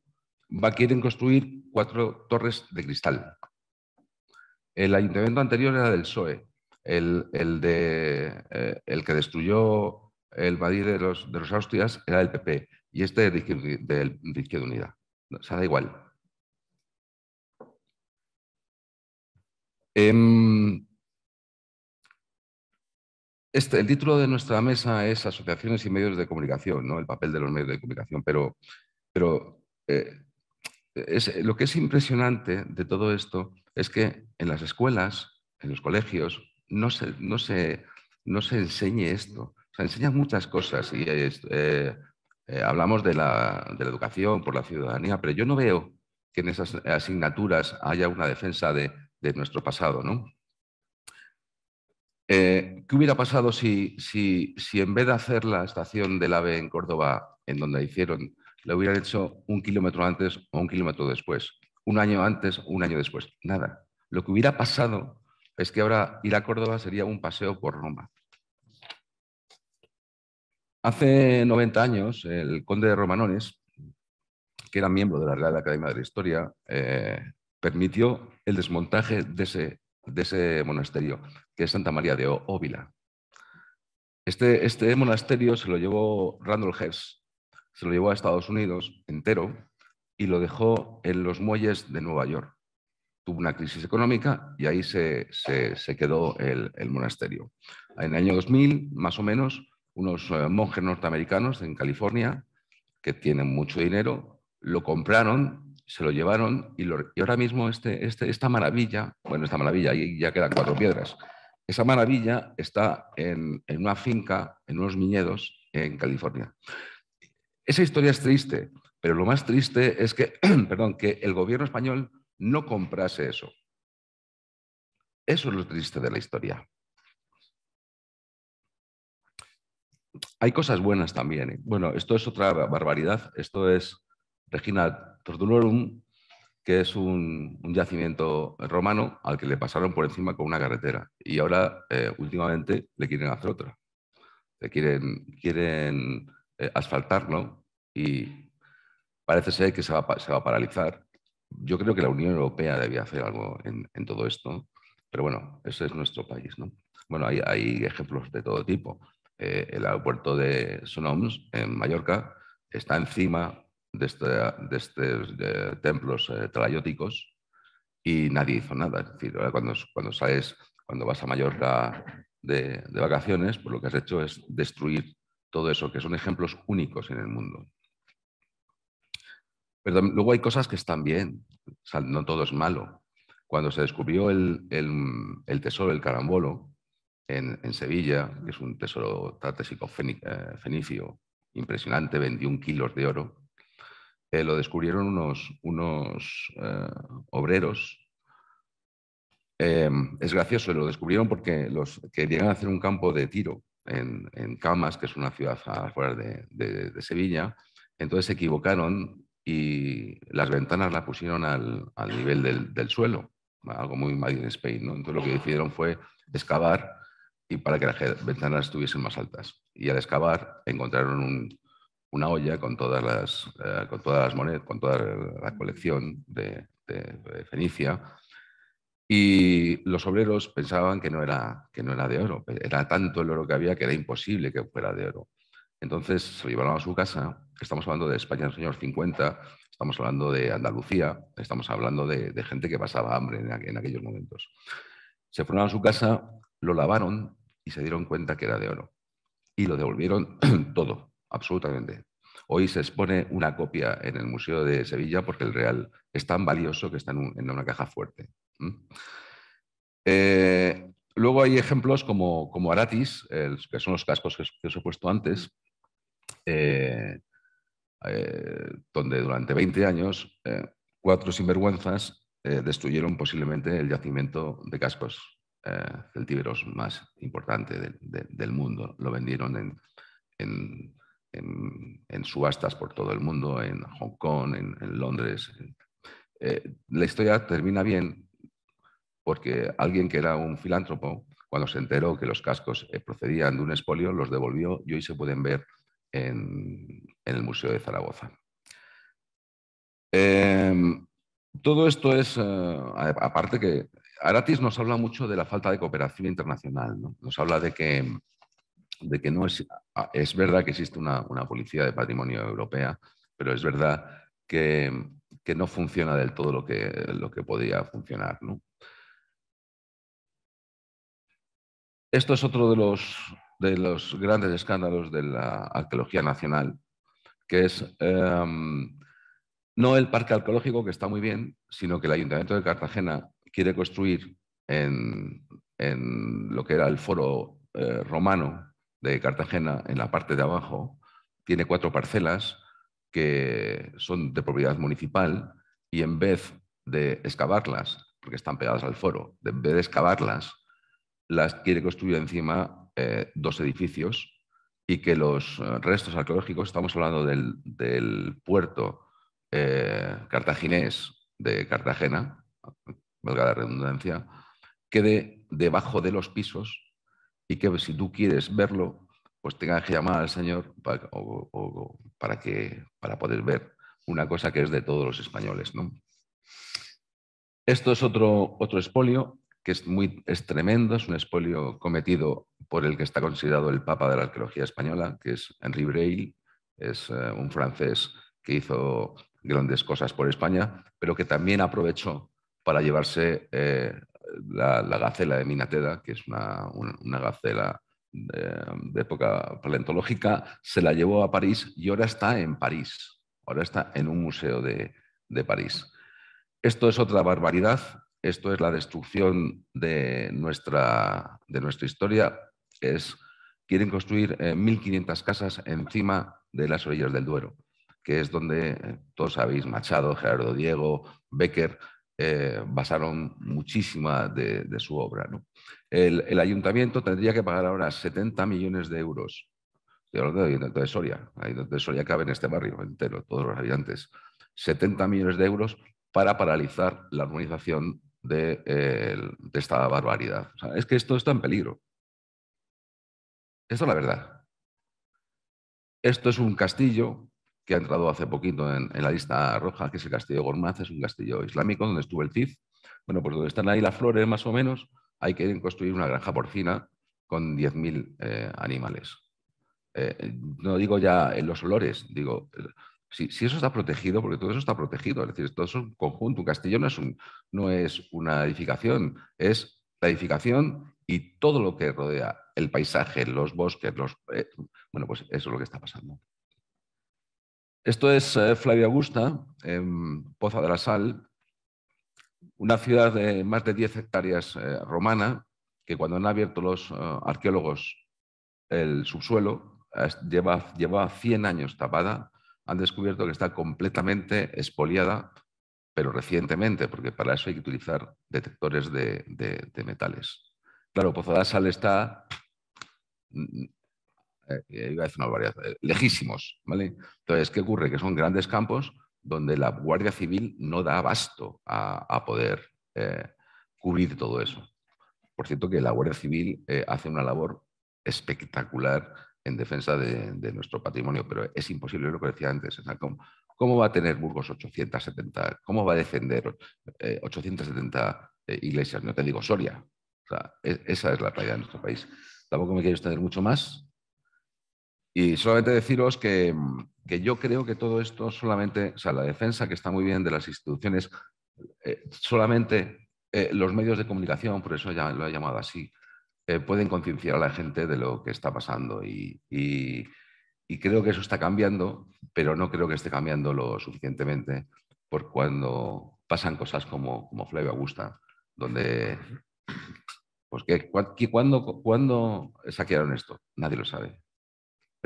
va, quieren construir cuatro torres de cristal. El ayuntamiento anterior era del PSOE, eh, el, que destruyó el Madrid de los, Austrias era del PP y este es de, de Izquierda Unida. O sea, da igual. Em, este, el título de nuestra mesa es Asociaciones y medios de comunicación, ¿no? el papel de los medios de comunicación, pero, eh, lo que es impresionante de todo esto es que en las escuelas, en los colegios, no se, enseñe esto. se enseñan muchas cosas y eh, eh, hablamos de la educación por la ciudadanía, pero yo no veo que en esas asignaturas haya una defensa de de nuestro pasado. ¿no? Eh, ¿Qué hubiera pasado si, si, en vez de hacer la estación del AVE en Córdoba, en donde hicieron, lo hubieran hecho un kilómetro antes o un kilómetro después? Un año antes o un año después. Nada. Lo que hubiera pasado es que ahora ir a Córdoba sería un paseo por Roma. Hace 90 años, el conde de Romanones, que era miembro de la Real Academia de la Historia, eh, permitió el desmontaje de ese, monasterio, que es Santa María de Óvila. Este, este, monasterio se lo llevó Randall Hess, se lo llevó a Estados Unidos entero y lo dejó en los muelles de Nueva York. Tuvo una crisis económica y ahí se, quedó el, el, monasterio. En el año 2000, más o menos, unos eh, monjes norteamericanos en California, que tienen mucho dinero, lo compraron se lo llevaron y, ahora mismo este, este, esta maravilla, bueno, esta maravilla, ahí ya quedan cuatro piedras, esa maravilla está en, una finca, en unos viñedos en California. Esa historia es triste, pero lo más triste es que, perdón, que el gobierno español no comprase eso. Eso es lo triste de la historia. Hay cosas buenas también. ¿eh? Bueno, esto es otra barbaridad. Esto es Regina Tortulorum, que es un, yacimiento romano al que le pasaron por encima con una carretera y ahora eh, últimamente le quieren hacer otra. Le quieren, quieren eh, asfaltarlo y parece ser que se va, a paralizar. Yo creo que la Unión Europea debía hacer algo en, todo esto, pero bueno, ese es nuestro país. ¿no? Bueno, hay, hay ejemplos de todo tipo. Eh, el aeropuerto de Sonoms, en Mallorca, está encima de estos este, templos eh, y nadie hizo nada. Es decir, cuando, cuando sales, cuando vas a Mallorca de, vacaciones, pues lo que has hecho es destruir todo eso, que son ejemplos únicos en el mundo. Pero luego hay cosas que están bien, no todo es malo. Cuando se descubrió el, tesoro, el carambolo, en, Sevilla, que es un tesoro tratesico eh, fenicio, impresionante, 21 kilos de oro, eh, lo descubrieron unos, unos eh, obreros. Em, es gracioso, lo descubrieron porque los que llegan a hacer un campo de tiro en, Camas, que es una ciudad afuera de, Sevilla, entonces se equivocaron y las ventanas las pusieron al, nivel del, suelo, algo muy Made in Spain. Entonces lo que decidieron fue excavar y para que las ventanas estuviesen más altas. Y al excavar encontraron un, una olla con todas las, eh, con todas las monedas, con toda la colección de, Fenicia. Y los obreros pensaban que no, era, que no era de oro, era tanto el oro que había que era imposible que fuera de oro. Entonces se llevaron a su casa, estamos hablando de España en los 50, estamos hablando de Andalucía, estamos hablando de, gente que pasaba hambre en, en aquellos momentos. Se fueron a su casa, lo lavaron y se dieron cuenta que era de oro. Y lo devolvieron todo, absolutamente. Hoy se expone una copia en el Museo de Sevilla porque el Real es tan valioso que está en, una caja fuerte. Eh, luego hay ejemplos como, como Aratis, que son los cascos que, os he puesto antes, eh, eh, donde durante 20 años cuatro sinvergüenzas destruyeron posiblemente el yacimiento de cascos celtíberos más importante del mundo. Lo vendieron en en, subastas por todo el mundo, en Hong Kong, en, Londres. Eh, la historia termina bien porque alguien que era un filántropo, cuando se enteró que los cascos eh, procedían de un espolio los devolvió y hoy se pueden ver en, el Museo de Zaragoza. Em, todo esto es, eh, aparte que Aratis nos habla mucho de la falta de cooperación internacional, nos habla de que de que no es, ah, es verdad que existe una, policía de patrimonio europea, pero es verdad que, no funciona del todo lo que, lo que podía funcionar. Esto es otro de los, de los grandes escándalos de la arqueología nacional, que es em, no el parque arqueológico, que está muy bien, sino que el Ayuntamiento de Cartagena quiere construir en, lo que era el foro eh, romano de Cartagena, en la parte de abajo, tiene cuatro parcelas que son de propiedad municipal y en vez de excavarlas, porque están pegadas al foro, en vez de excavarlas, las quiere construir encima eh, dos edificios y que los eh, restos arqueológicos, estamos hablando del, puerto eh, cartaginés de Cartagena, valga la redundancia, quede debajo de los pisos y que si tú quieres verlo, pues tengas que llamar al Señor para, que, para poder ver una cosa que es de todos los españoles. Esto es otro, otro expolio que es, muy, tremendo, es un espolio cometido por el que está considerado el Papa de la Arqueología Española, que es Henri Breil, es eh, un francés que hizo grandes cosas por España, pero que también aprovechó para llevarse eh, la, gacela de Minatera que es una, gacela de, época paleontológica, se la llevó a París y ahora está en París, ahora está en un museo de, París. Esto es otra barbaridad, esto es la destrucción de nuestra, de nuestra historia, es, quieren construir 1.500 eh, casas encima de las orillas del Duero, que es donde eh, todos sabéis, Machado, Gerardo Diego, Becker, eh, basaron muchísima de, su obra. El, ayuntamiento tendría que pagar ahora 70 millones de euros. de hablando de Soria. El de Soria cabe en este barrio entero, todos los habitantes. 70 millones de euros para paralizar la urbanización de, esta barbaridad. es que esto está en peligro. Esto es la verdad. Esto es un castillo que ha entrado hace poquito en, la lista roja, que es el castillo Gormaz, es un castillo islámico donde estuvo el CIF. Bueno, pues donde están ahí las flores, más o menos, hay que construir una granja porcina con 10.000 eh, animales. Eh, no digo ya en los olores, digo, si, eso está protegido, porque todo eso está protegido, es decir, todo es un conjunto, un castillo no es, un, no es una edificación, es la edificación y todo lo que rodea el paisaje, los bosques, los... Eh, bueno, pues eso es lo que está pasando. Esto es eh, Flavia Augusta, en Poza de la Sal, una ciudad de más de 10 hectáreas eh, romana, que cuando han abierto los eh, arqueólogos el subsuelo, llevaba lleva, 100 años tapada, han descubierto que está completamente espoliada, pero recientemente, porque para eso hay que utilizar detectores de, de metales. Claro, Poza de la Sal está eh, iba a una variedad, eh, lejísimos, ¿vale? Entonces, ¿qué ocurre? Que son grandes campos donde la Guardia Civil no da abasto a, poder eh, cubrir todo eso. Por cierto, que la Guardia Civil hace una labor espectacular en defensa de, nuestro patrimonio, pero es imposible lo que decía antes. ¿cómo, va a tener Burgos 870? ¿Cómo va a defender 870 iglesias? No te digo Soria. sea, e, esa es la realidad de nuestro país. Tampoco me quiero extender mucho más. Y solamente deciros que, yo creo que todo esto solamente, o sea, la defensa que está muy bien de las instituciones, eh, solamente eh, los medios de comunicación, por eso ya lo he llamado así, eh, pueden concienciar a la gente de lo que está pasando y, creo que eso está cambiando, pero no creo que esté cambiando lo suficientemente por cuando pasan cosas como, como Flavio Augusta, donde, pues cuando, cuando saquearon esto, nadie lo sabe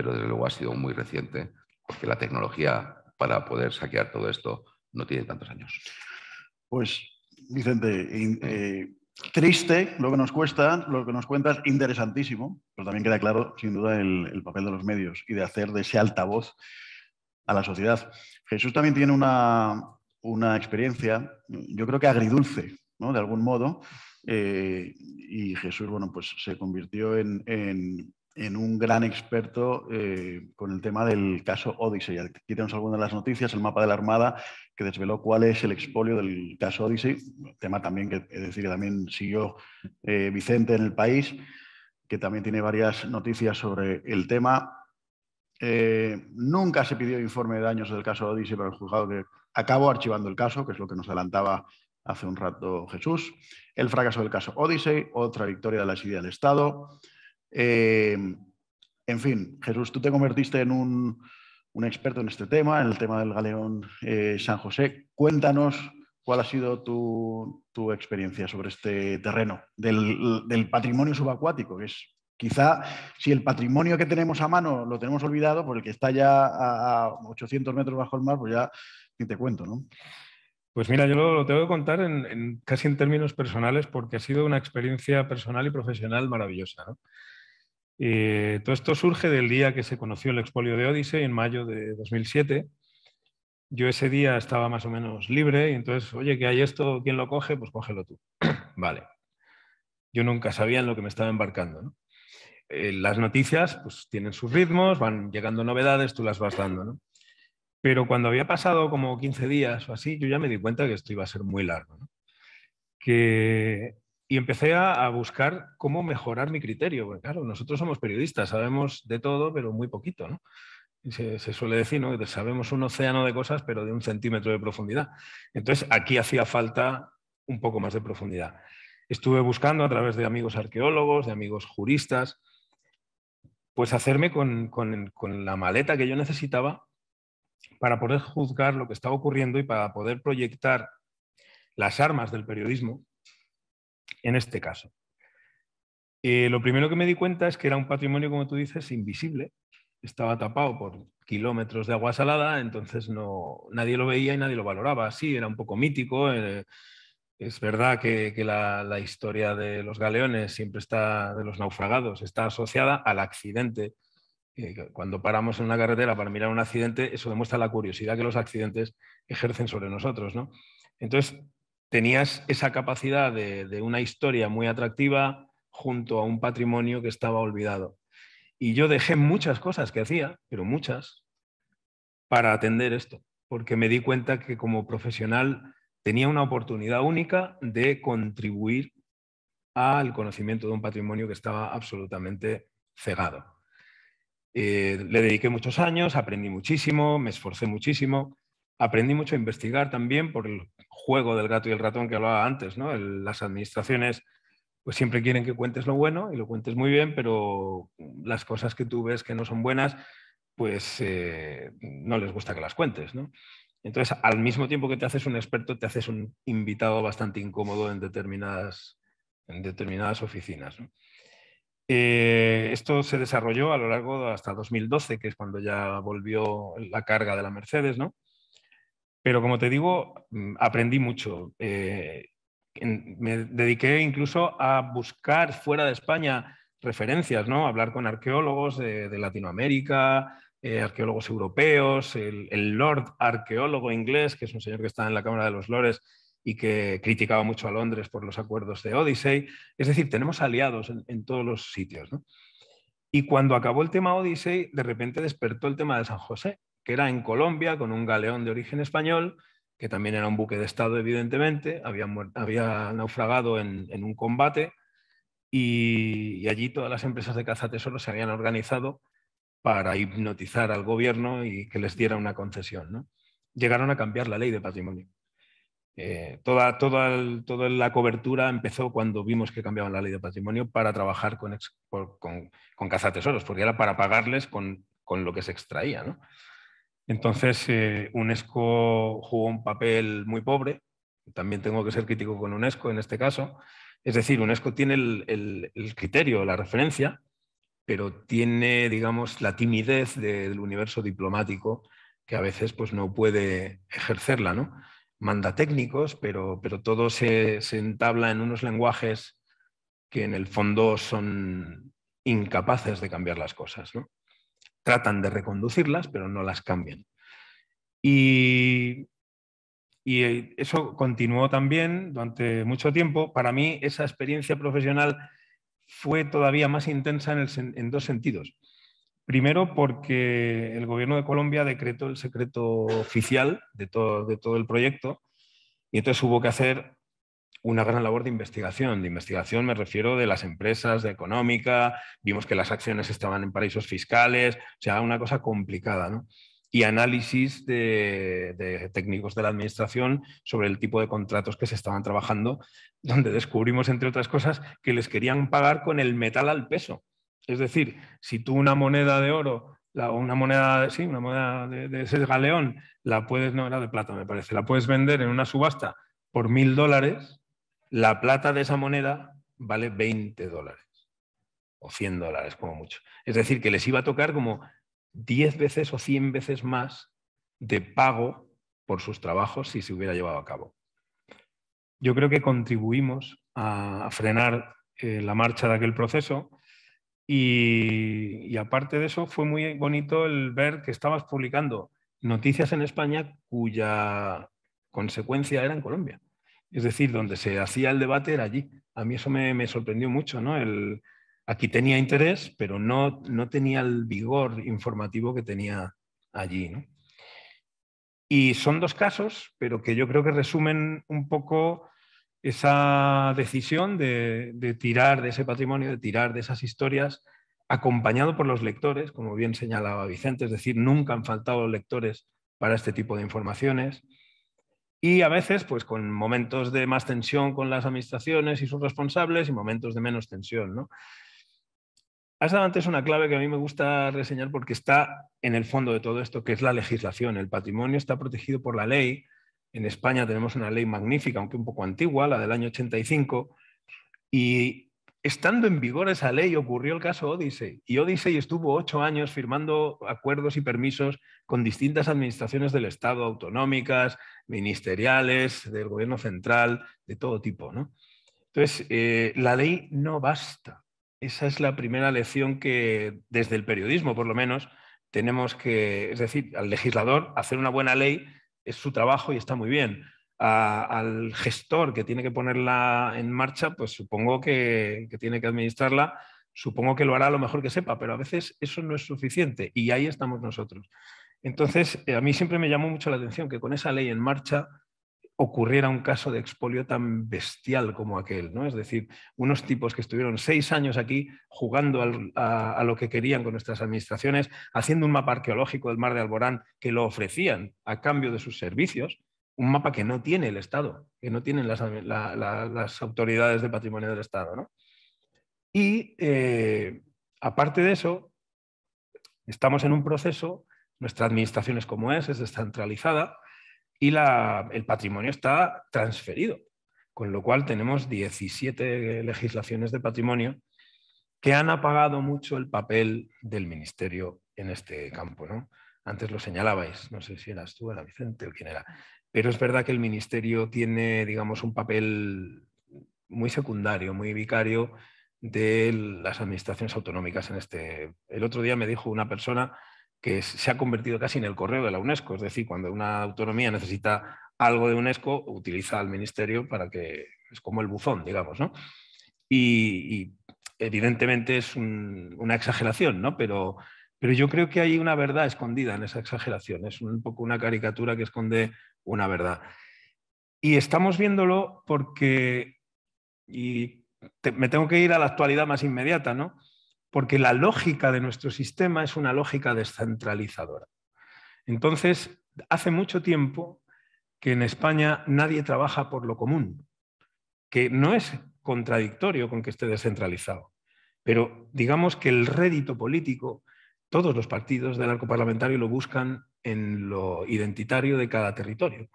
pero desde luego ha sido muy reciente, porque la tecnología para poder saquear todo esto no tiene tantos años. Pues, Vicente, eh, triste lo que nos cuesta, lo que nos cuentas, interesantísimo, pero también queda claro, sin duda, el, papel de los medios y de hacer de ese altavoz a la sociedad. Jesús también tiene una, experiencia, yo creo que agridulce, ¿no? de algún modo. Eh, y Jesús, bueno, pues se convirtió en en un gran experto eh, con el tema del caso Odyssey. Aquí tenemos algunas de las noticias, el mapa de la Armada, que desveló cuál es el expolio del caso Odyssey, tema también que, es decir, también siguió eh, Vicente en el país, que también tiene varias noticias sobre el tema. Eh, nunca se pidió informe de daños del caso Odyssey para el juzgado que acabó archivando el caso, que es lo que nos adelantaba hace un rato Jesús. El fracaso del caso Odyssey, otra victoria de la idea del Estado eh, en fin, Jesús, tú te convertiste en un, experto en este tema, en el tema del galeón eh, San José. Cuéntanos cuál ha sido tu, experiencia sobre este terreno del, patrimonio subacuático, que es quizá si el patrimonio que tenemos a mano lo tenemos olvidado, por el que está ya a 800 metros bajo el mar, pues ya ni te cuento, ¿no? Pues mira, yo lo, tengo que contar en, casi en términos personales porque ha sido una experiencia personal y profesional maravillosa. ¿no? Eh, todo esto surge del día que se conoció el expolio de Odisea en mayo de 2007. Yo ese día estaba más o menos libre y entonces, oye, que hay esto? ¿Quién lo coge? Pues cógelo tú. vale. Yo nunca sabía en lo que me estaba embarcando. Eh, las noticias pues, tienen sus ritmos, van llegando novedades, tú las vas dando. Pero cuando había pasado como 15 días o así, yo ya me di cuenta que esto iba a ser muy largo. Que y empecé a, buscar cómo mejorar mi criterio, porque claro, nosotros somos periodistas, sabemos de todo, pero muy poquito, Se, suele decir, ¿no? Que sabemos un océano de cosas, pero de un centímetro de profundidad. Entonces, aquí hacía falta un poco más de profundidad. Estuve buscando a través de amigos arqueólogos, de amigos juristas, pues hacerme con, con la maleta que yo necesitaba para poder juzgar lo que estaba ocurriendo y para poder proyectar las armas del periodismo en este caso. Eh, lo primero que me di cuenta es que era un patrimonio, como tú dices, invisible. Estaba tapado por kilómetros de agua salada, entonces no, nadie lo veía y nadie lo valoraba. Sí, era un poco mítico. Eh, es verdad que, la, historia de los galeones siempre está, de los naufragados, está asociada al accidente. Eh, cuando paramos en una carretera para mirar un accidente, eso demuestra la curiosidad que los accidentes ejercen sobre nosotros. ¿no? Entonces, tenías esa capacidad de, una historia muy atractiva junto a un patrimonio que estaba olvidado. Y yo dejé muchas cosas que hacía, pero muchas, para atender esto, porque me di cuenta que como profesional tenía una oportunidad única de contribuir al conocimiento de un patrimonio que estaba absolutamente cegado. Eh, le dediqué muchos años, aprendí muchísimo, me esforcé muchísimo Aprendí mucho a investigar también por el juego del gato y el ratón que hablaba antes, ¿no? las administraciones pues siempre quieren que cuentes lo bueno y lo cuentes muy bien, pero las cosas que tú ves que no son buenas, pues eh, no les gusta que las cuentes, Entonces, al mismo tiempo que te haces un experto, te haces un invitado bastante incómodo en determinadas, en determinadas oficinas. Eh, esto se desarrolló a lo largo de hasta 2012, que es cuando ya volvió la carga de la Mercedes, ¿no? Pero como te digo, mm, aprendí mucho. Eh, me dediqué incluso a buscar fuera de España referencias, ¿no? Hablar con arqueólogos de, Latinoamérica, eh, arqueólogos europeos, el, Lord arqueólogo inglés, que es un señor que está en la Cámara de los Lores y que criticaba mucho a Londres por los acuerdos de Odyssey. Es decir, tenemos aliados en, todos los sitios, Y cuando acabó el tema Odyssey, de repente despertó el tema de San José era en Colombia con un galeón de origen español, que también era un buque de Estado, evidentemente, había, había naufragado en, un combate y, allí todas las empresas de caza cazatesoros se habían organizado para hipnotizar al gobierno y que les diera una concesión. Llegaron a cambiar la ley de patrimonio. Eh, toda, la cobertura empezó cuando vimos que cambiaban la ley de patrimonio para trabajar con, con, cazatesoros, porque era para pagarles con, con lo que se extraía. Entonces, eh, UNESCO jugó un papel muy pobre. También tengo que ser crítico con UNESCO en este caso. Es decir, UNESCO tiene el, criterio, la referencia, pero tiene, digamos, la timidez del universo diplomático que a veces pues, no puede ejercerla. ¿no? Manda técnicos, pero, pero todo se, se entabla en unos lenguajes que en el fondo son incapaces de cambiar las cosas. ¿no? tratan de reconducirlas, pero no las cambian. Y, eh, eso continuó también durante mucho tiempo. Para mí esa experiencia profesional fue todavía más intensa en, dos sentidos. Primero, porque el gobierno de Colombia decretó el secreto oficial de todo, de todo el proyecto y entonces hubo que hacer una gran labor de investigación. De investigación me refiero de las empresas, de económica, vimos que las acciones estaban en paraísos fiscales, o sea, una cosa complicada, ¿no? Y análisis de, técnicos de la administración sobre el tipo de contratos que se estaban trabajando, donde descubrimos, entre otras cosas, que les querían pagar con el metal al peso. Es decir, si tú una moneda de oro una moneda, sí, una moneda de, de, ese galeón, la puedes, no era de plata, me parece, la puedes vender en una subasta por mil dólares, la plata de esa moneda vale 20 dólares o 100 dólares como mucho. Es decir, que les iba a tocar como 10 veces o 100 veces más de pago por sus trabajos si se hubiera llevado a cabo. Yo creo que contribuimos a frenar eh, la marcha de aquel proceso y aparte de eso fue muy bonito el ver que estabas publicando noticias en España cuya consecuencia era en Colombia. Es decir, donde se hacía el debate era allí. A mí eso me, sorprendió mucho, aquí tenía interés, pero no, tenía el vigor informativo que tenía allí, Y son dos casos, pero que yo creo que resumen un poco esa decisión de, de, tirar de ese patrimonio, de tirar de esas historias, acompañado por los lectores, como bien señalaba Vicente, es decir, nunca han faltado lectores para este tipo de informaciones. Y a veces, pues con momentos de más tensión con las administraciones y sus responsables y momentos de menos tensión, ¿no? Has antes una clave que a mí me gusta reseñar porque está en el fondo de todo esto, que es la legislación. El patrimonio está protegido por la ley. En España tenemos una ley magnífica, aunque un poco antigua, la del año 85. Y estando en vigor esa ley ocurrió el caso Odyssey. Y Odyssey estuvo ocho años firmando acuerdos y permisos con distintas administraciones del Estado, autonómicas, ministeriales, del gobierno central, de todo tipo. ¿no? Entonces, eh, la ley no basta. Esa es la primera lección que, desde el periodismo por lo menos, tenemos que, es decir, al legislador, hacer una buena ley es su trabajo y está muy bien. al gestor que tiene que ponerla en marcha, pues supongo que, que tiene que administrarla, supongo que lo hará lo mejor que sepa, pero a veces eso no es suficiente y ahí estamos nosotros. Entonces, eh, a mí siempre me llamó mucho la atención que con esa ley en marcha ocurriera un caso de expolio tan bestial como aquel, ¿no? Es decir, unos tipos que estuvieron seis años aquí jugando a, lo que querían con nuestras administraciones, haciendo un mapa arqueológico del Mar de Alborán que lo ofrecían a cambio de sus servicios, un mapa que no tiene el Estado, que no tienen las, autoridades de patrimonio del Estado, ¿no? Y eh, aparte de eso, estamos en un proceso nuestra administración es como es, es descentralizada y el patrimonio está transferido, con lo cual tenemos 17 legislaciones de patrimonio que han apagado mucho el papel del Ministerio en este campo. ¿no? Antes lo señalabais, no sé si eras tú, era Vicente o quién era, pero es verdad que el Ministerio tiene, digamos, un papel muy secundario, muy vicario de las administraciones autonómicas en este. El otro día me dijo una persona que se ha convertido casi en el correo de la UNESCO. Es decir, cuando una autonomía necesita algo de UNESCO, utiliza al ministerio para que es como el buzón, digamos, ¿no? Y, evidentemente es una exageración, ¿no? Pero, pero yo creo que hay una verdad escondida en esa exageración. Es un poco una caricatura que esconde una verdad. Y estamos viéndolo porque, y me tengo que ir a la actualidad más inmediata, ¿no? porque la lógica de nuestro sistema es una lógica descentralizadora. Entonces, hace mucho tiempo que en España nadie trabaja por lo común, que no es contradictorio con que esté descentralizado, pero digamos que el rédito político, todos los partidos del arco parlamentario lo buscan en lo identitario de cada territorio.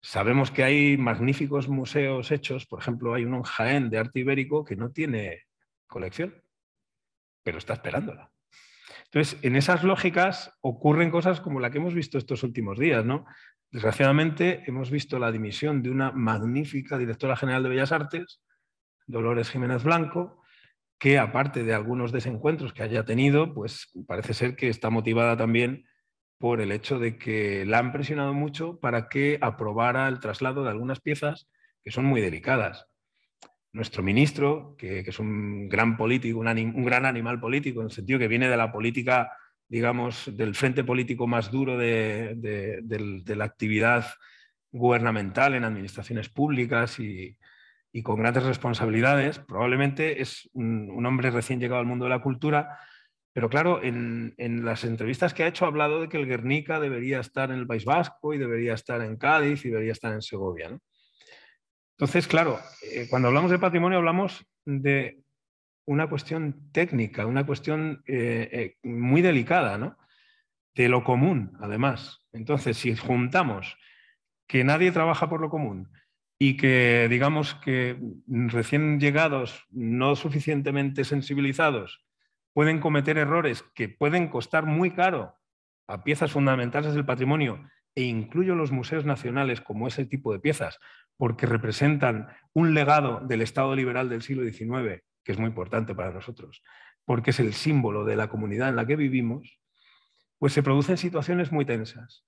Sabemos que hay magníficos museos hechos, por ejemplo, hay uno en Jaén de arte ibérico que no tiene colección, pero está esperándola. Entonces, en esas lógicas ocurren cosas como la que hemos visto estos últimos días, ¿no? Desgraciadamente hemos visto la dimisión de una magnífica directora general de Bellas Artes, Dolores Jiménez Blanco, que aparte de algunos desencuentros que haya tenido, pues parece ser que está motivada también por el hecho de que la han presionado mucho para que aprobara el traslado de algunas piezas que son muy delicadas nuestro ministro, que, es un gran político, un, gran animal político, en el sentido que viene de la política, digamos, del frente político más duro de, la actividad gubernamental en administraciones públicas y, con grandes responsabilidades. Probablemente es un, hombre recién llegado al mundo de la cultura, pero claro, en, en, las entrevistas que ha hecho ha hablado de que el Guernica debería estar en el País Vasco y debería estar en Cádiz y debería estar en Segovia. ¿no? Entonces, claro, eh, cuando hablamos de patrimonio hablamos de una cuestión técnica, una cuestión eh, eh, muy delicada, De lo común, además. Entonces, si juntamos que nadie trabaja por lo común y que, digamos, que recién llegados, no suficientemente sensibilizados, pueden cometer errores que pueden costar muy caro a piezas fundamentales del patrimonio e incluyo los museos nacionales como ese tipo de piezas, porque representan un legado del Estado liberal del siglo XIX, que es muy importante para nosotros, porque es el símbolo de la comunidad en la que vivimos, pues se producen situaciones muy tensas.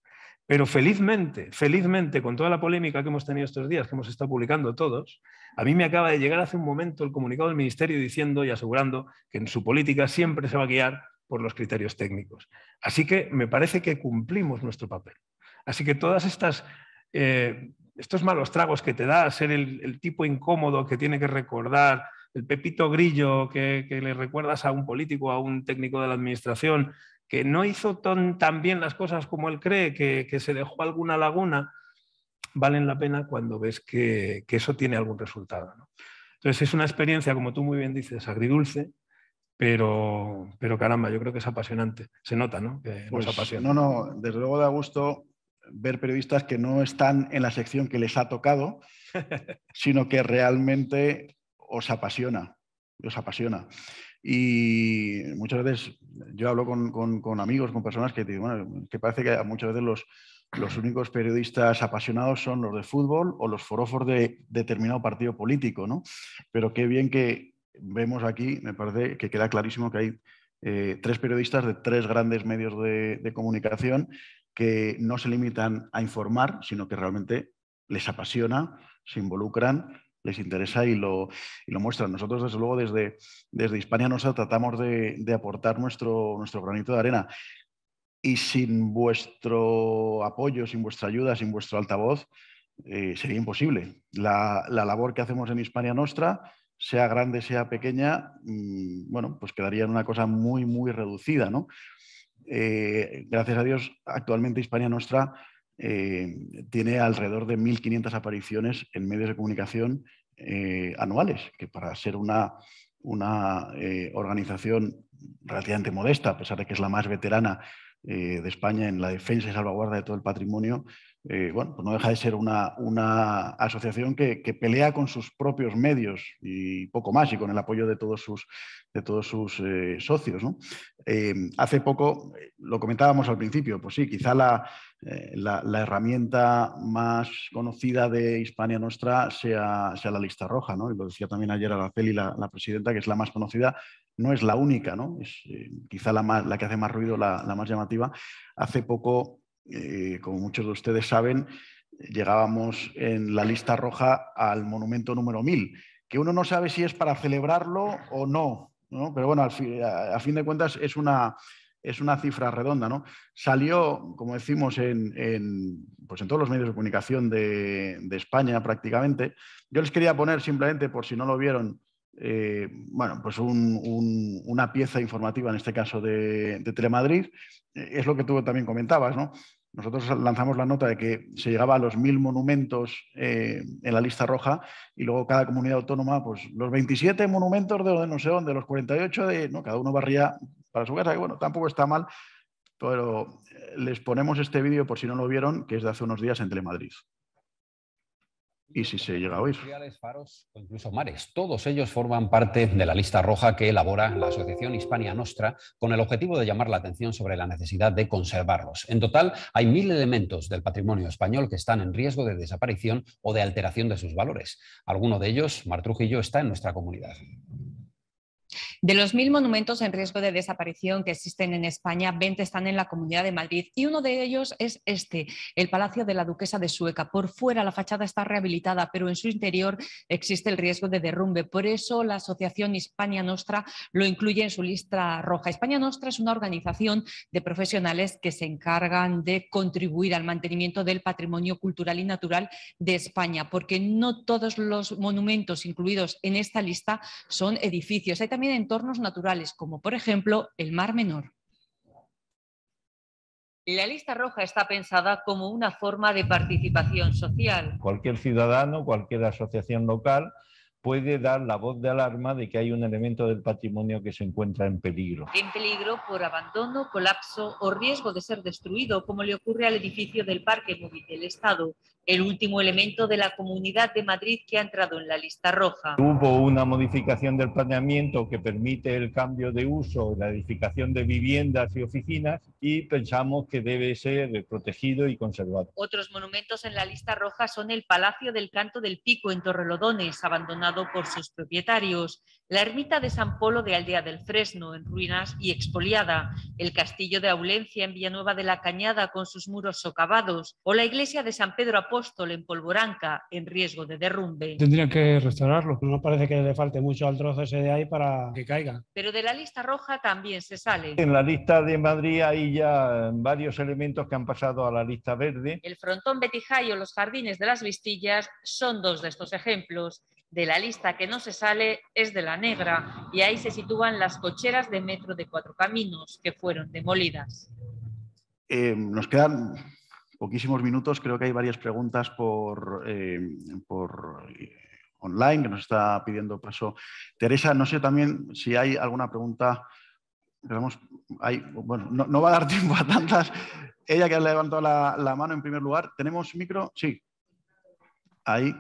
Pero felizmente, felizmente, con toda la polémica que hemos tenido estos días, que hemos estado publicando todos, a mí me acaba de llegar hace un momento el comunicado del Ministerio diciendo y asegurando que en su política siempre se va a guiar por los criterios técnicos. Así que me parece que cumplimos nuestro papel. Así que todas estas... Eh, estos malos tragos que te da ser el, tipo incómodo que tiene que recordar, el pepito grillo que, le recuerdas a un político, a un técnico de la administración, que no hizo tan, bien las cosas como él cree, que, se dejó alguna laguna, valen la pena cuando ves que, eso tiene algún resultado. Entonces es una experiencia, como tú muy bien dices, agridulce, pero, caramba, yo creo que es apasionante. Se nota, ¿no? pues, No, no, desde luego da gusto ver periodistas que no están en la sección que les ha tocado, sino que realmente os apasiona, os apasiona. Y muchas veces yo hablo con, amigos, con personas que bueno, que parece que muchas veces los, únicos periodistas apasionados son los de fútbol o los forofos de determinado partido político, ¿no? Pero qué bien que vemos aquí, me parece que queda clarísimo que hay eh, tres periodistas de tres grandes medios de comunicación que no se limitan a informar, sino que realmente les apasiona, se involucran, les interesa y lo, muestran. Nosotros, desde luego, desde, desde Hispania Nostra tratamos de, aportar nuestro, granito de arena. Y sin vuestro apoyo, sin vuestra ayuda, sin vuestro altavoz, eh, sería imposible. La, labor que hacemos en Hispania Nostra, sea grande, sea pequeña, mm, bueno, pues quedaría en una cosa muy, muy reducida, ¿no? Eh, gracias a Dios, actualmente Hispania Nostra eh, tiene alrededor de 1.500 apariciones en medios de comunicación eh, anuales, que para ser una, una organización relativamente modesta, a pesar de que es la más veterana de España en la defensa y salvaguarda de todo el patrimonio, eh, bueno, pues no deja de ser una, asociación que, pelea con sus propios medios y poco más, y con el apoyo de todos sus, de todos sus eh, socios. Eh, hace poco, lo comentábamos al principio, pues sí, quizá la, herramienta más conocida de Hispania Nuestra sea, sea la lista roja, ¿no? y lo decía también ayer Araceli, la, la presidenta, que es la más conocida, no es la única, ¿no? es quizá la, que hace más ruido, la, la más llamativa. Hace poco eh, como muchos de ustedes saben, llegábamos en la lista roja al monumento número 1000, que uno no sabe si es para celebrarlo o no, pero bueno, a, fin de cuentas es una, es una cifra redonda. ¿no? Salió, como decimos, en, en, pues en todos los medios de comunicación de España prácticamente. Yo les quería poner simplemente, por si no lo vieron, eh, bueno, pues una pieza informativa, en este caso de, Telemadrid, eh, es lo que tú también comentabas, ¿no? Nosotros lanzamos la nota de que se llegaba a los mil monumentos eh, en la lista roja y luego cada comunidad autónoma, pues los 27 monumentos de, no sé dónde, los 48 de, no, cada uno barría para su casa, y bueno, tampoco está mal, pero les ponemos este vídeo por si no lo vieron, que es de hace unos días en Telemadrid y si se llega a oír. faros o incluso mares, todos ellos forman parte de la lista roja que elabora la Asociación Hispania Nostra con el objetivo de llamar la atención sobre la necesidad de conservarlos. En total, hay mil elementos del patrimonio español que están en riesgo de desaparición o de alteración de sus valores. Alguno de ellos, Martrujillo, está en nuestra comunidad. De los mil monumentos en riesgo de desaparición que existen en España, 20 están en la Comunidad de Madrid y uno de ellos es este, el Palacio de la Duquesa de Sueca. Por fuera la fachada está rehabilitada, pero en su interior existe el riesgo de derrumbe. Por eso la Asociación Hispania Nostra lo incluye en su lista roja. España Nostra es una organización de profesionales que se encargan de contribuir al mantenimiento del patrimonio cultural y natural de España, porque no todos los monumentos incluidos en esta lista son edificios. Hay también de entornos naturales, como por ejemplo el Mar Menor. La lista roja está pensada como una forma de participación social. Cualquier ciudadano, cualquier asociación local puede dar la voz de alarma de que hay un elemento del patrimonio que se encuentra en peligro. En peligro por abandono, colapso o riesgo de ser destruido, como le ocurre al edificio del Parque Móvil del Estado, el último elemento de la Comunidad de Madrid que ha entrado en la lista roja. Hubo una modificación del planeamiento que permite el cambio de uso, la edificación de viviendas y oficinas y pensamos que debe ser protegido y conservado. Otros monumentos en la lista roja son el Palacio del Canto del Pico en Torrelodones, abandonado por sus propietarios, la ermita de San Polo de Aldea del Fresno, en ruinas y expoliada, el castillo de Aulencia en Villanueva de la Cañada con sus muros socavados o la iglesia de San Pedro Apóstol en Polvoranca en riesgo de derrumbe. Tendrían que restaurarlo. No parece que le falte mucho al trozo ese de ahí para que caiga. Pero de la lista roja también se sale. En la lista de Madrid hay ya varios elementos que han pasado a la lista verde. El frontón Betijayo, los jardines de las Vistillas son dos de estos ejemplos. De la lista que no se sale es de la negra y ahí se sitúan las cocheras de metro de Cuatro Caminos que fueron demolidas. Eh, nos quedan poquísimos minutos. Creo que hay varias preguntas por, eh, por eh, online que nos está pidiendo paso Teresa. No sé también si hay alguna pregunta. bueno, no, va a dar tiempo a tantas. Ella que ha levantado la, mano en primer lugar. ¿Tenemos micro? Sí. Ahí.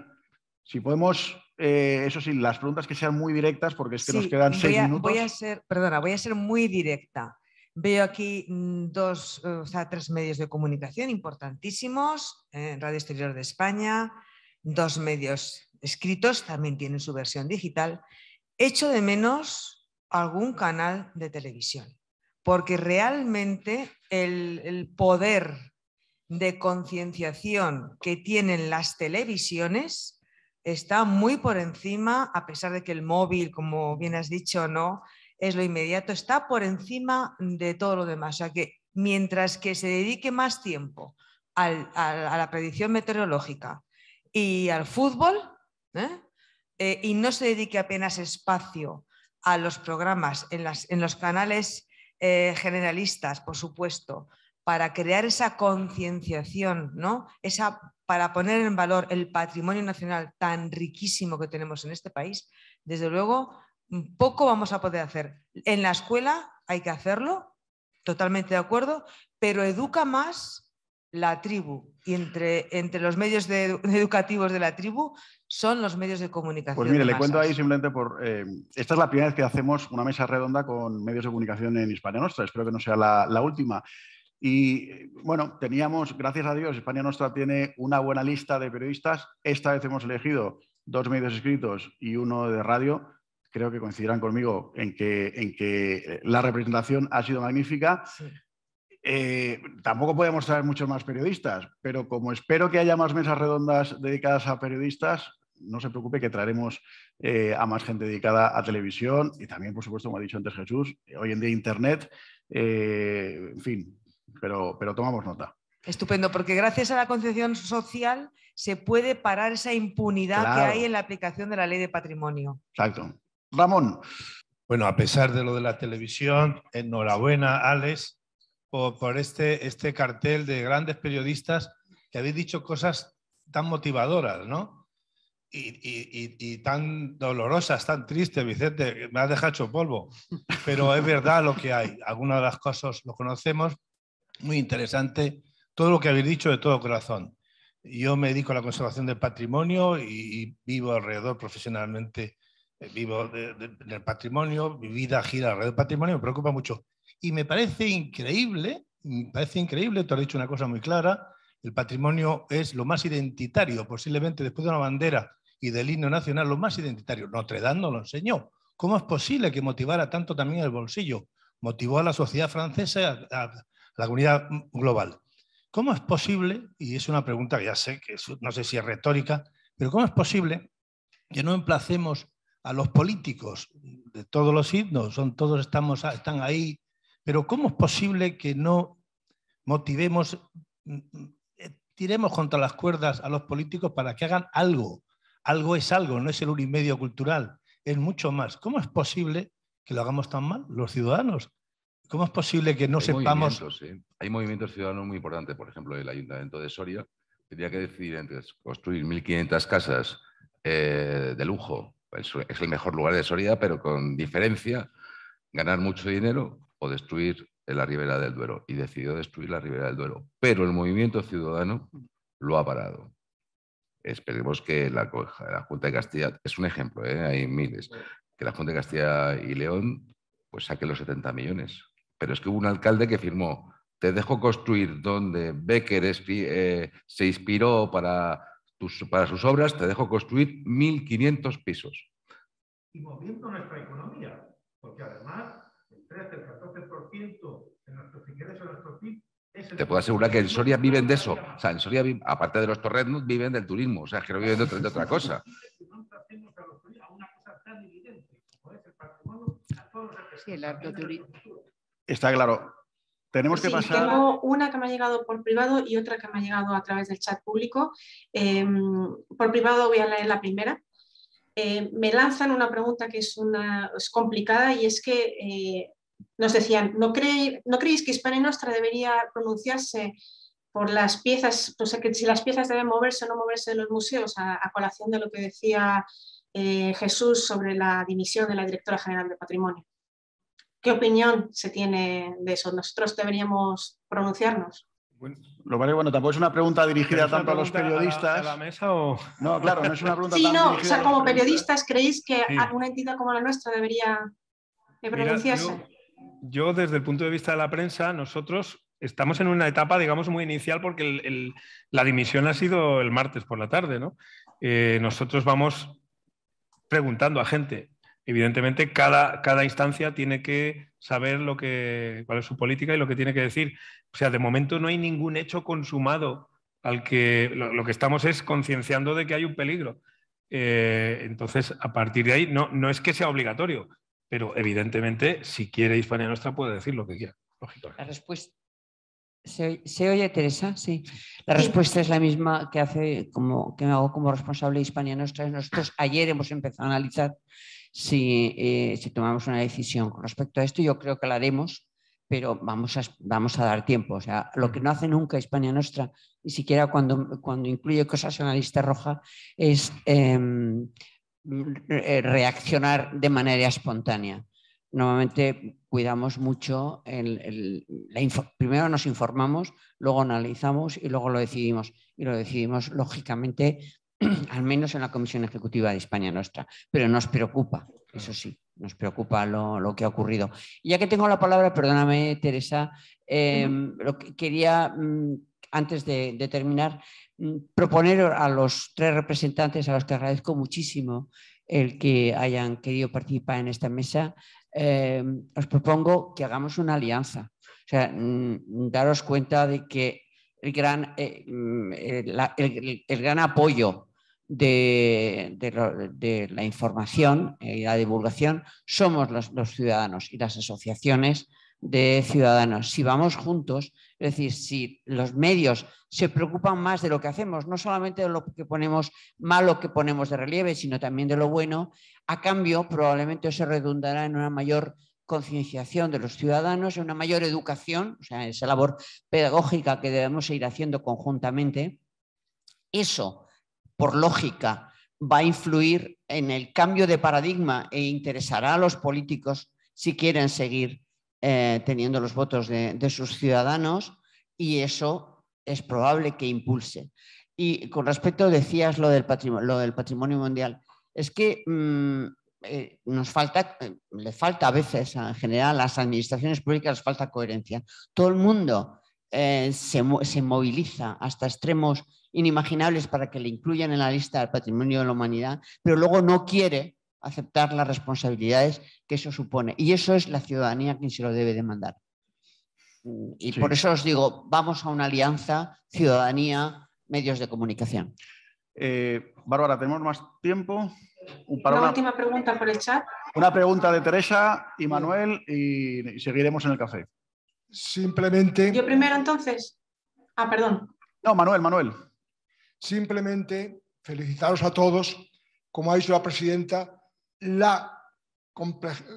Si podemos, eh, eso sí, las preguntas que sean muy directas, porque es que nos quedan seis minutos. Voy a ser, perdona, voy a ser muy directa. Veo aquí mm, dos, eh, o tres medios de comunicación importantísimos, eh, Radio Exterior de España, dos medios escritos, también tienen su versión digital. Echo de menos algún canal de televisión, porque realmente el poder de concienciación que tienen las televisiones está muy por encima, a pesar de que el móvil, como bien has dicho, ¿no? es lo inmediato, está por encima de todo lo demás. O sea que mientras que se dedique más tiempo a la predicción meteorológica y al fútbol, ¿eh? Eh, y no se dedique apenas espacio a los programas en, los canales eh, generalistas, por supuesto, para crear esa concienciación, ¿no? Esa, para poner en valor el patrimonio nacional tan riquísimo que tenemos en este país, desde luego poco vamos a poder hacer. En la escuela hay que hacerlo, totalmente de acuerdo, pero educa más la tribu y entre, entre los medios educativos de la tribu son los medios de comunicación. Pues mire, le cuento ahí simplemente por... Eh, esta es la primera vez que hacemos una mesa redonda con medios de comunicación en Hispania Nostra, espero que no sea la, la última. Y bueno, teníamos, gracias a Dios, Hispania Nostra tiene una buena lista de periodistas. Esta vez hemos elegido dos medios escritos y uno de radio creo que coincidirán conmigo en que, en que la representación ha sido magnífica. Eh, tampoco podemos traer muchos más periodistas, pero como espero que haya más mesas redondas dedicadas a periodistas, no se preocupe que traeremos eh, a más gente dedicada a televisión y también, por supuesto, como ha dicho antes Jesús, hoy en día Internet, eh, en fin, pero, pero tomamos nota. Estupendo, porque gracias a la concepción social se puede parar esa impunidad que hay en la aplicación de la ley de patrimonio. Exacto. Ramón. Bueno, a pesar de lo de la televisión, enhorabuena, Alex, por, este, este cartel de grandes periodistas que habéis dicho cosas tan motivadoras, ¿no? Y, tan dolorosas, tan tristes, Vicente, me has dejado polvo. Pero es verdad lo que hay. Algunas de las cosas lo conocemos, muy interesante. Todo lo que habéis dicho de todo corazón. Yo me dedico a la conservación del patrimonio y vivo alrededor profesionalmente eh, vivo en del patrimonio, mi vida gira alrededor del patrimonio, me preocupa mucho. Y me parece increíble, me parece increíble, te he dicho una cosa muy clara, el patrimonio es lo más identitario, posiblemente después de una bandera y del himno nacional, lo más identitario. Notre Dame lo enseñó. ¿Cómo es posible que motivara tanto también el bolsillo? Motivó a la sociedad francesa, a, a la comunidad global. ¿Cómo es posible, y es una pregunta que ya sé que no sé si es retórica, pero cómo es posible que no emplacemos a los políticos de todos los signos, son, todos estamos, están ahí, pero ¿cómo es posible que no motivemos, tiremos contra las cuerdas a los políticos para que hagan algo? Algo es algo, no es el unimedio medio cultural, es mucho más. ¿Cómo es posible que lo hagamos tan mal los ciudadanos? ¿Cómo es posible que no sepamos? Hay movimientos ciudadanos muy importantes, por ejemplo, el ayuntamiento de Soria tendría que decidir entre construir 1.500 casas eh, de lujo es, el mejor lugar de Soria, pero con diferencia, ganar mucho dinero o destruir la ribera del Duero. Y decidió destruir la ribera del Duero. Pero el movimiento ciudadano lo ha parado. Esperemos que la, la Junta de Castilla, es un ejemplo, ¿eh? hay miles, que la Junta de Castilla y León pues saque los 70 millones. Pero es que hubo un alcalde que firmó, te dejo construir donde Becker eh, se inspiró para para sus obras, te dejo construir 1.500 pisos. Y moviendo nuestra economía, porque además el 13, el 14% de nuestros ingresos, de nuestro PIB, te puedo asegurar que en Soria viven de eso. O sea, en Soria, aparte de los torres, viven del turismo. O sea, que no viven de otra, de otra cosa. Sí, el arte turístico. Está claro que Tengo una que me ha llegado por privado y otra que me ha llegado a través del chat público. Em, por privado voy a leer la primera. Em, me lanzan una pregunta que es, una, complicada y es que eh, nos decían, ¿no, creéis que Hispania Nuestra debería pronunciarse por las piezas, pues, que si las piezas deben moverse o no moverse de los museos, a, a colación de lo que decía eh, Jesús sobre la dimisión de la directora general de patrimonio? ¿Qué opinión se tiene de eso? ¿Nosotros deberíamos pronunciarnos? Bueno, lo bueno, tampoco es una pregunta dirigida tanto a los periodistas. A la, mesa o... No, claro, no es una pregunta. sí, no, o sea, como periodistas, ¿creéis que alguna entidad como la nuestra debería eh, pronunciarse? yo, desde el punto de vista de la prensa, nosotros estamos en una etapa, digamos, muy inicial porque la dimisión ha sido el martes por la tarde, ¿no? Eh, nosotros vamos preguntando a gente, evidentemente cada, cada instancia tiene que saber lo que, cuál es su política y lo que tiene que decir. O sea, de momento no hay ningún hecho consumado al que lo, que estamos es concienciando de que hay un peligro. Eh, entonces, a partir de ahí, no, no es que sea obligatorio, pero evidentemente, si quiere Hispania Nuestra, puede decir lo que quiera, La respuesta. ¿Se oye, Teresa? Sí. La respuesta es la misma que hace como que me hago como responsable de Hispania Nostra. Nosotros ayer hemos empezado a analizar eh, si, tomamos una decisión con respecto a esto. Yo creo que la haremos, pero vamos a, vamos a dar tiempo. O sea, lo que no hace nunca España Nuestra, ni siquiera cuando, cuando incluye cosas en la lista roja, es em, eh, reaccionar de manera espontánea normalmente cuidamos mucho el, la primero nos informamos, luego analizamos y luego lo decidimos. Y lo decidimos lógicamente al menos en la Comisión Ejecutiva de España Nuestra. pero nos preocupa, eso sí, nos preocupa lo, que ha ocurrido. ya que tengo la palabra, perdóname, Teresa, em, lo que quería, mm, antes de, terminar, mm, proponer a los tres representantes, a los que agradezco muchísimo el que hayan querido participar en esta mesa, em, os propongo que hagamos una alianza. O sea, mm, daros cuenta de que gran, eh, el gran apoyo de, la información y la divulgación somos los, ciudadanos y las asociaciones de ciudadanos. Si vamos juntos, es decir, si los medios se preocupan más de lo que hacemos, no solamente de lo que ponemos malo que ponemos de relieve, sino también de lo bueno, a cambio probablemente se redundará en una mayor concienciación de los ciudadanos, en una mayor educación, o sea, esa labor pedagógica que debemos ir haciendo conjuntamente. Eso por lógica, va a influir en el cambio de paradigma e interesará a los políticos si quieren seguir eh, teniendo los votos de, sus ciudadanos y eso es probable que impulse. Y con respecto, decías lo del patrimonio, mundial, es que mm, eh, nos falta, eh, le falta a veces en general a las administraciones públicas les falta coherencia. Todo el mundo se, se moviliza hasta extremos inimaginables para que le incluyan en la lista del patrimonio de la humanidad, pero luego no quiere aceptar las responsabilidades que eso supone. Y eso es la ciudadanía quien se lo debe demandar. Y por eso os digo, vamos a una alianza ciudadanía, medios de comunicación. Eh, Bárbara, ¿tenemos más tiempo? una, última pregunta por el chat. Una pregunta de Teresa y Manuel y seguiremos en el café. Simplemente. Yo primero entonces. Ah, perdón. No, Manuel, Manuel. Simplemente felicitaros a todos, como ha dicho la presidenta, la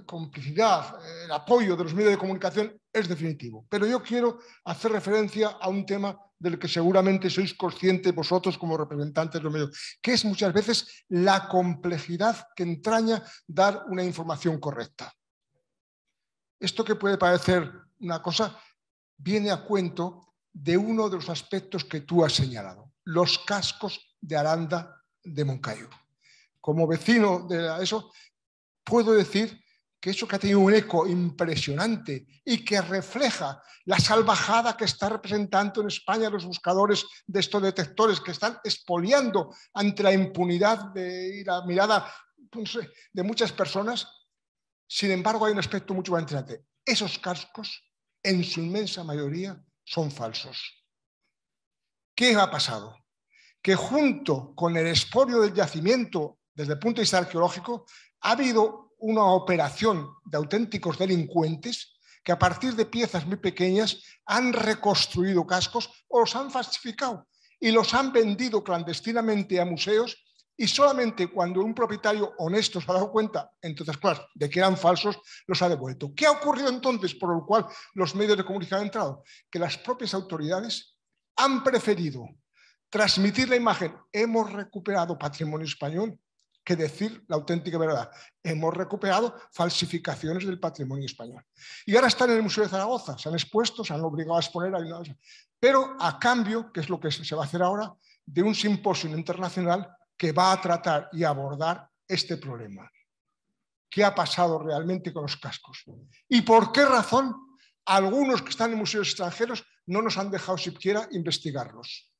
complicidad, el apoyo de los medios de comunicación es definitivo. Pero yo quiero hacer referencia a un tema del que seguramente sois conscientes vosotros como representantes de los medios, que es muchas veces la complejidad que entraña dar una información correcta. Esto que puede parecer una cosa, viene a cuento de uno de los aspectos que tú has señalado los cascos de Aranda de Moncayo. Como vecino de eso, puedo decir que eso que ha tenido un eco impresionante y que refleja la salvajada que está representando en España los buscadores de estos detectores que están expoliando ante la impunidad de, y la mirada pues, de muchas personas. Sin embargo, hay un aspecto mucho más interesante. Esos cascos, en su inmensa mayoría, son falsos. ¿Qué ha pasado? Que junto con el esporio del yacimiento, desde el punto de vista arqueológico, ha habido una operación de auténticos delincuentes que a partir de piezas muy pequeñas han reconstruido cascos o los han falsificado y los han vendido clandestinamente a museos y solamente cuando un propietario honesto se ha dado cuenta, entonces claro, de que eran falsos, los ha devuelto. ¿Qué ha ocurrido entonces por lo cual los medios de comunicación han entrado? Que las propias autoridades han preferido transmitir la imagen, hemos recuperado patrimonio español, que decir la auténtica verdad. Hemos recuperado falsificaciones del patrimonio español. Y ahora están en el Museo de Zaragoza, se han expuesto, se han obligado a exponer, pero a cambio, que es lo que se va a hacer ahora, de un simposio internacional que va a tratar y abordar este problema. ¿Qué ha pasado realmente con los cascos? ¿Y por qué razón algunos que están en museos extranjeros no nos han dejado siquiera investigarlos.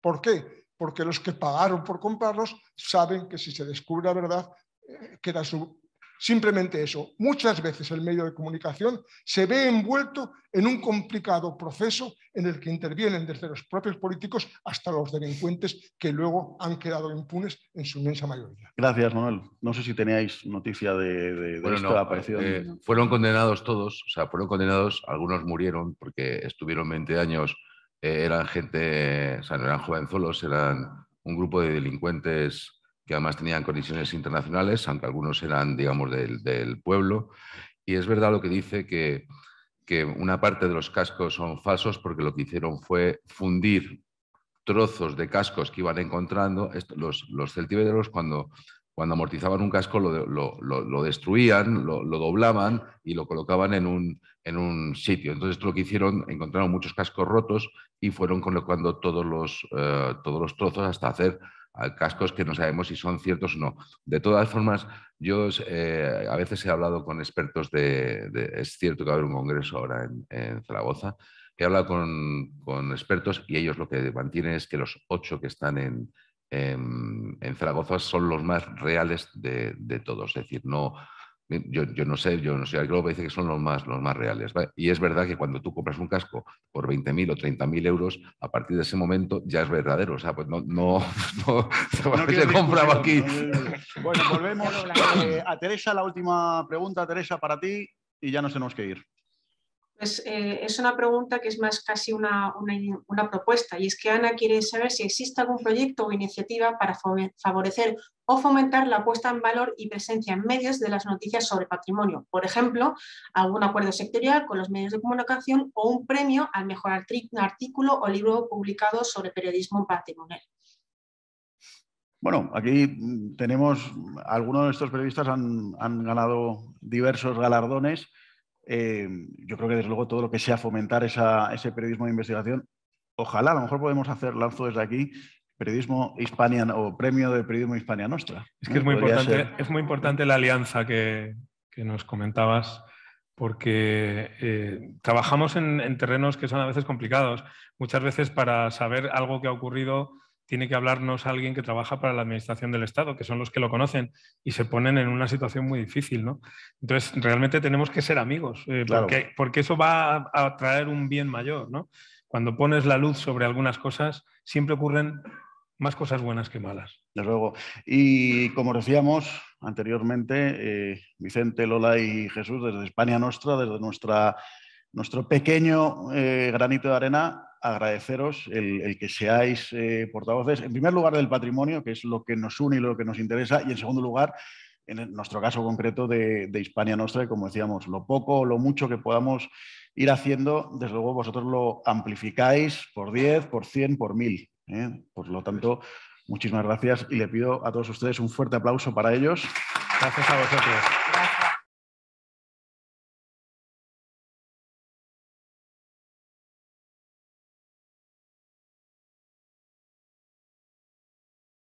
¿Por qué? Porque los que pagaron por comprarlos saben que si se descubre la verdad, eh, queda su Simplemente eso. Muchas veces el medio de comunicación se ve envuelto en un complicado proceso en el que intervienen desde los propios políticos hasta los delincuentes que luego han quedado impunes en su inmensa mayoría. Gracias, Manuel. No sé si teníais noticia de, esto eh, eh, fueron condenados todos, o sea, fueron condenados, algunos murieron porque estuvieron 20 años, eh, eran gente, o sea, no eran jovenzuelos, eran un grupo de delincuentes que además tenían condiciones internacionales, aunque algunos eran, digamos, del, pueblo. Y es verdad lo que dice que, una parte de los cascos son falsos porque lo que hicieron fue fundir trozos de cascos que iban encontrando. los, los cuando, cuando amortizaban un casco lo, destruían, lo, doblaban y lo colocaban en un, en un sitio. Entonces lo que hicieron, encontraron muchos cascos rotos y fueron colocando todos los, eh, todos los trozos hasta hacer cascos que no sabemos si son ciertos o no. De todas formas, yo eh, a veces he hablado con expertos de, Es cierto que va a haber un congreso ahora en, Zaragoza. He hablado con, con, expertos y ellos lo que mantienen es que los ocho que están en, en, Zaragoza son los más reales de, de todos. Es decir, no, yo, no sé, yo no sé, creo que dice que son los más, los más reales. Y es verdad que cuando tú compras un casco por 20.000 o 30.000 euros, a partir de ese momento ya es verdadero. O sea, pues no, no, no, se compraba aquí. bueno, volvemos eh, a Teresa, la última pregunta, Teresa, para ti, y ya nos tenemos que ir. Pues, eh, es una pregunta que es más casi una, propuesta y es que Ana quiere saber si existe algún proyecto o iniciativa para favorecer o fomentar la puesta en valor y presencia en medios de las noticias sobre patrimonio. Por ejemplo, algún acuerdo sectorial con los medios de comunicación o un premio al mejor artículo o libro publicado sobre periodismo patrimonial. Bueno, aquí mm, tenemos, algunos de estos periodistas han, han ganado diversos galardones eh, yo creo que desde luego todo lo que sea fomentar ese periodismo de investigación, ojalá, a lo mejor podemos hacer, lanzo desde aquí, periodismo hispania o premio de periodismo hispania nostra. Es que ¿eh? es, muy importante, la alianza que, nos comentabas porque eh, trabajamos en, terrenos que son a veces complicados. Muchas veces para saber algo que ha ocurrido tiene que hablarnos alguien que trabaja para la Administración del Estado, que son los que lo conocen y se ponen en una situación muy difícil. Entonces, realmente tenemos que ser amigos, eh, porque, eso va a, traer un bien mayor. Cuando pones la luz sobre algunas cosas, siempre ocurren más cosas buenas que malas. De luego. Y como decíamos anteriormente, eh, Vicente, Lola y Jesús, desde España Nuestra, desde nuestra, nuestro pequeño eh, granito de arena, agradeceros el, que seáis eh, portavoces, en primer lugar del patrimonio, que es lo que nos une y lo que nos interesa, y en segundo lugar, en nuestro caso concreto de, Hispania Nostra, como decíamos, lo poco o lo mucho que podamos ir haciendo, desde luego vosotros lo amplificáis por 10, por 100, por 1000. ¿eh? Por lo tanto, muchísimas gracias y le pido a todos ustedes un fuerte aplauso para ellos. Gracias a vosotros. Gracias.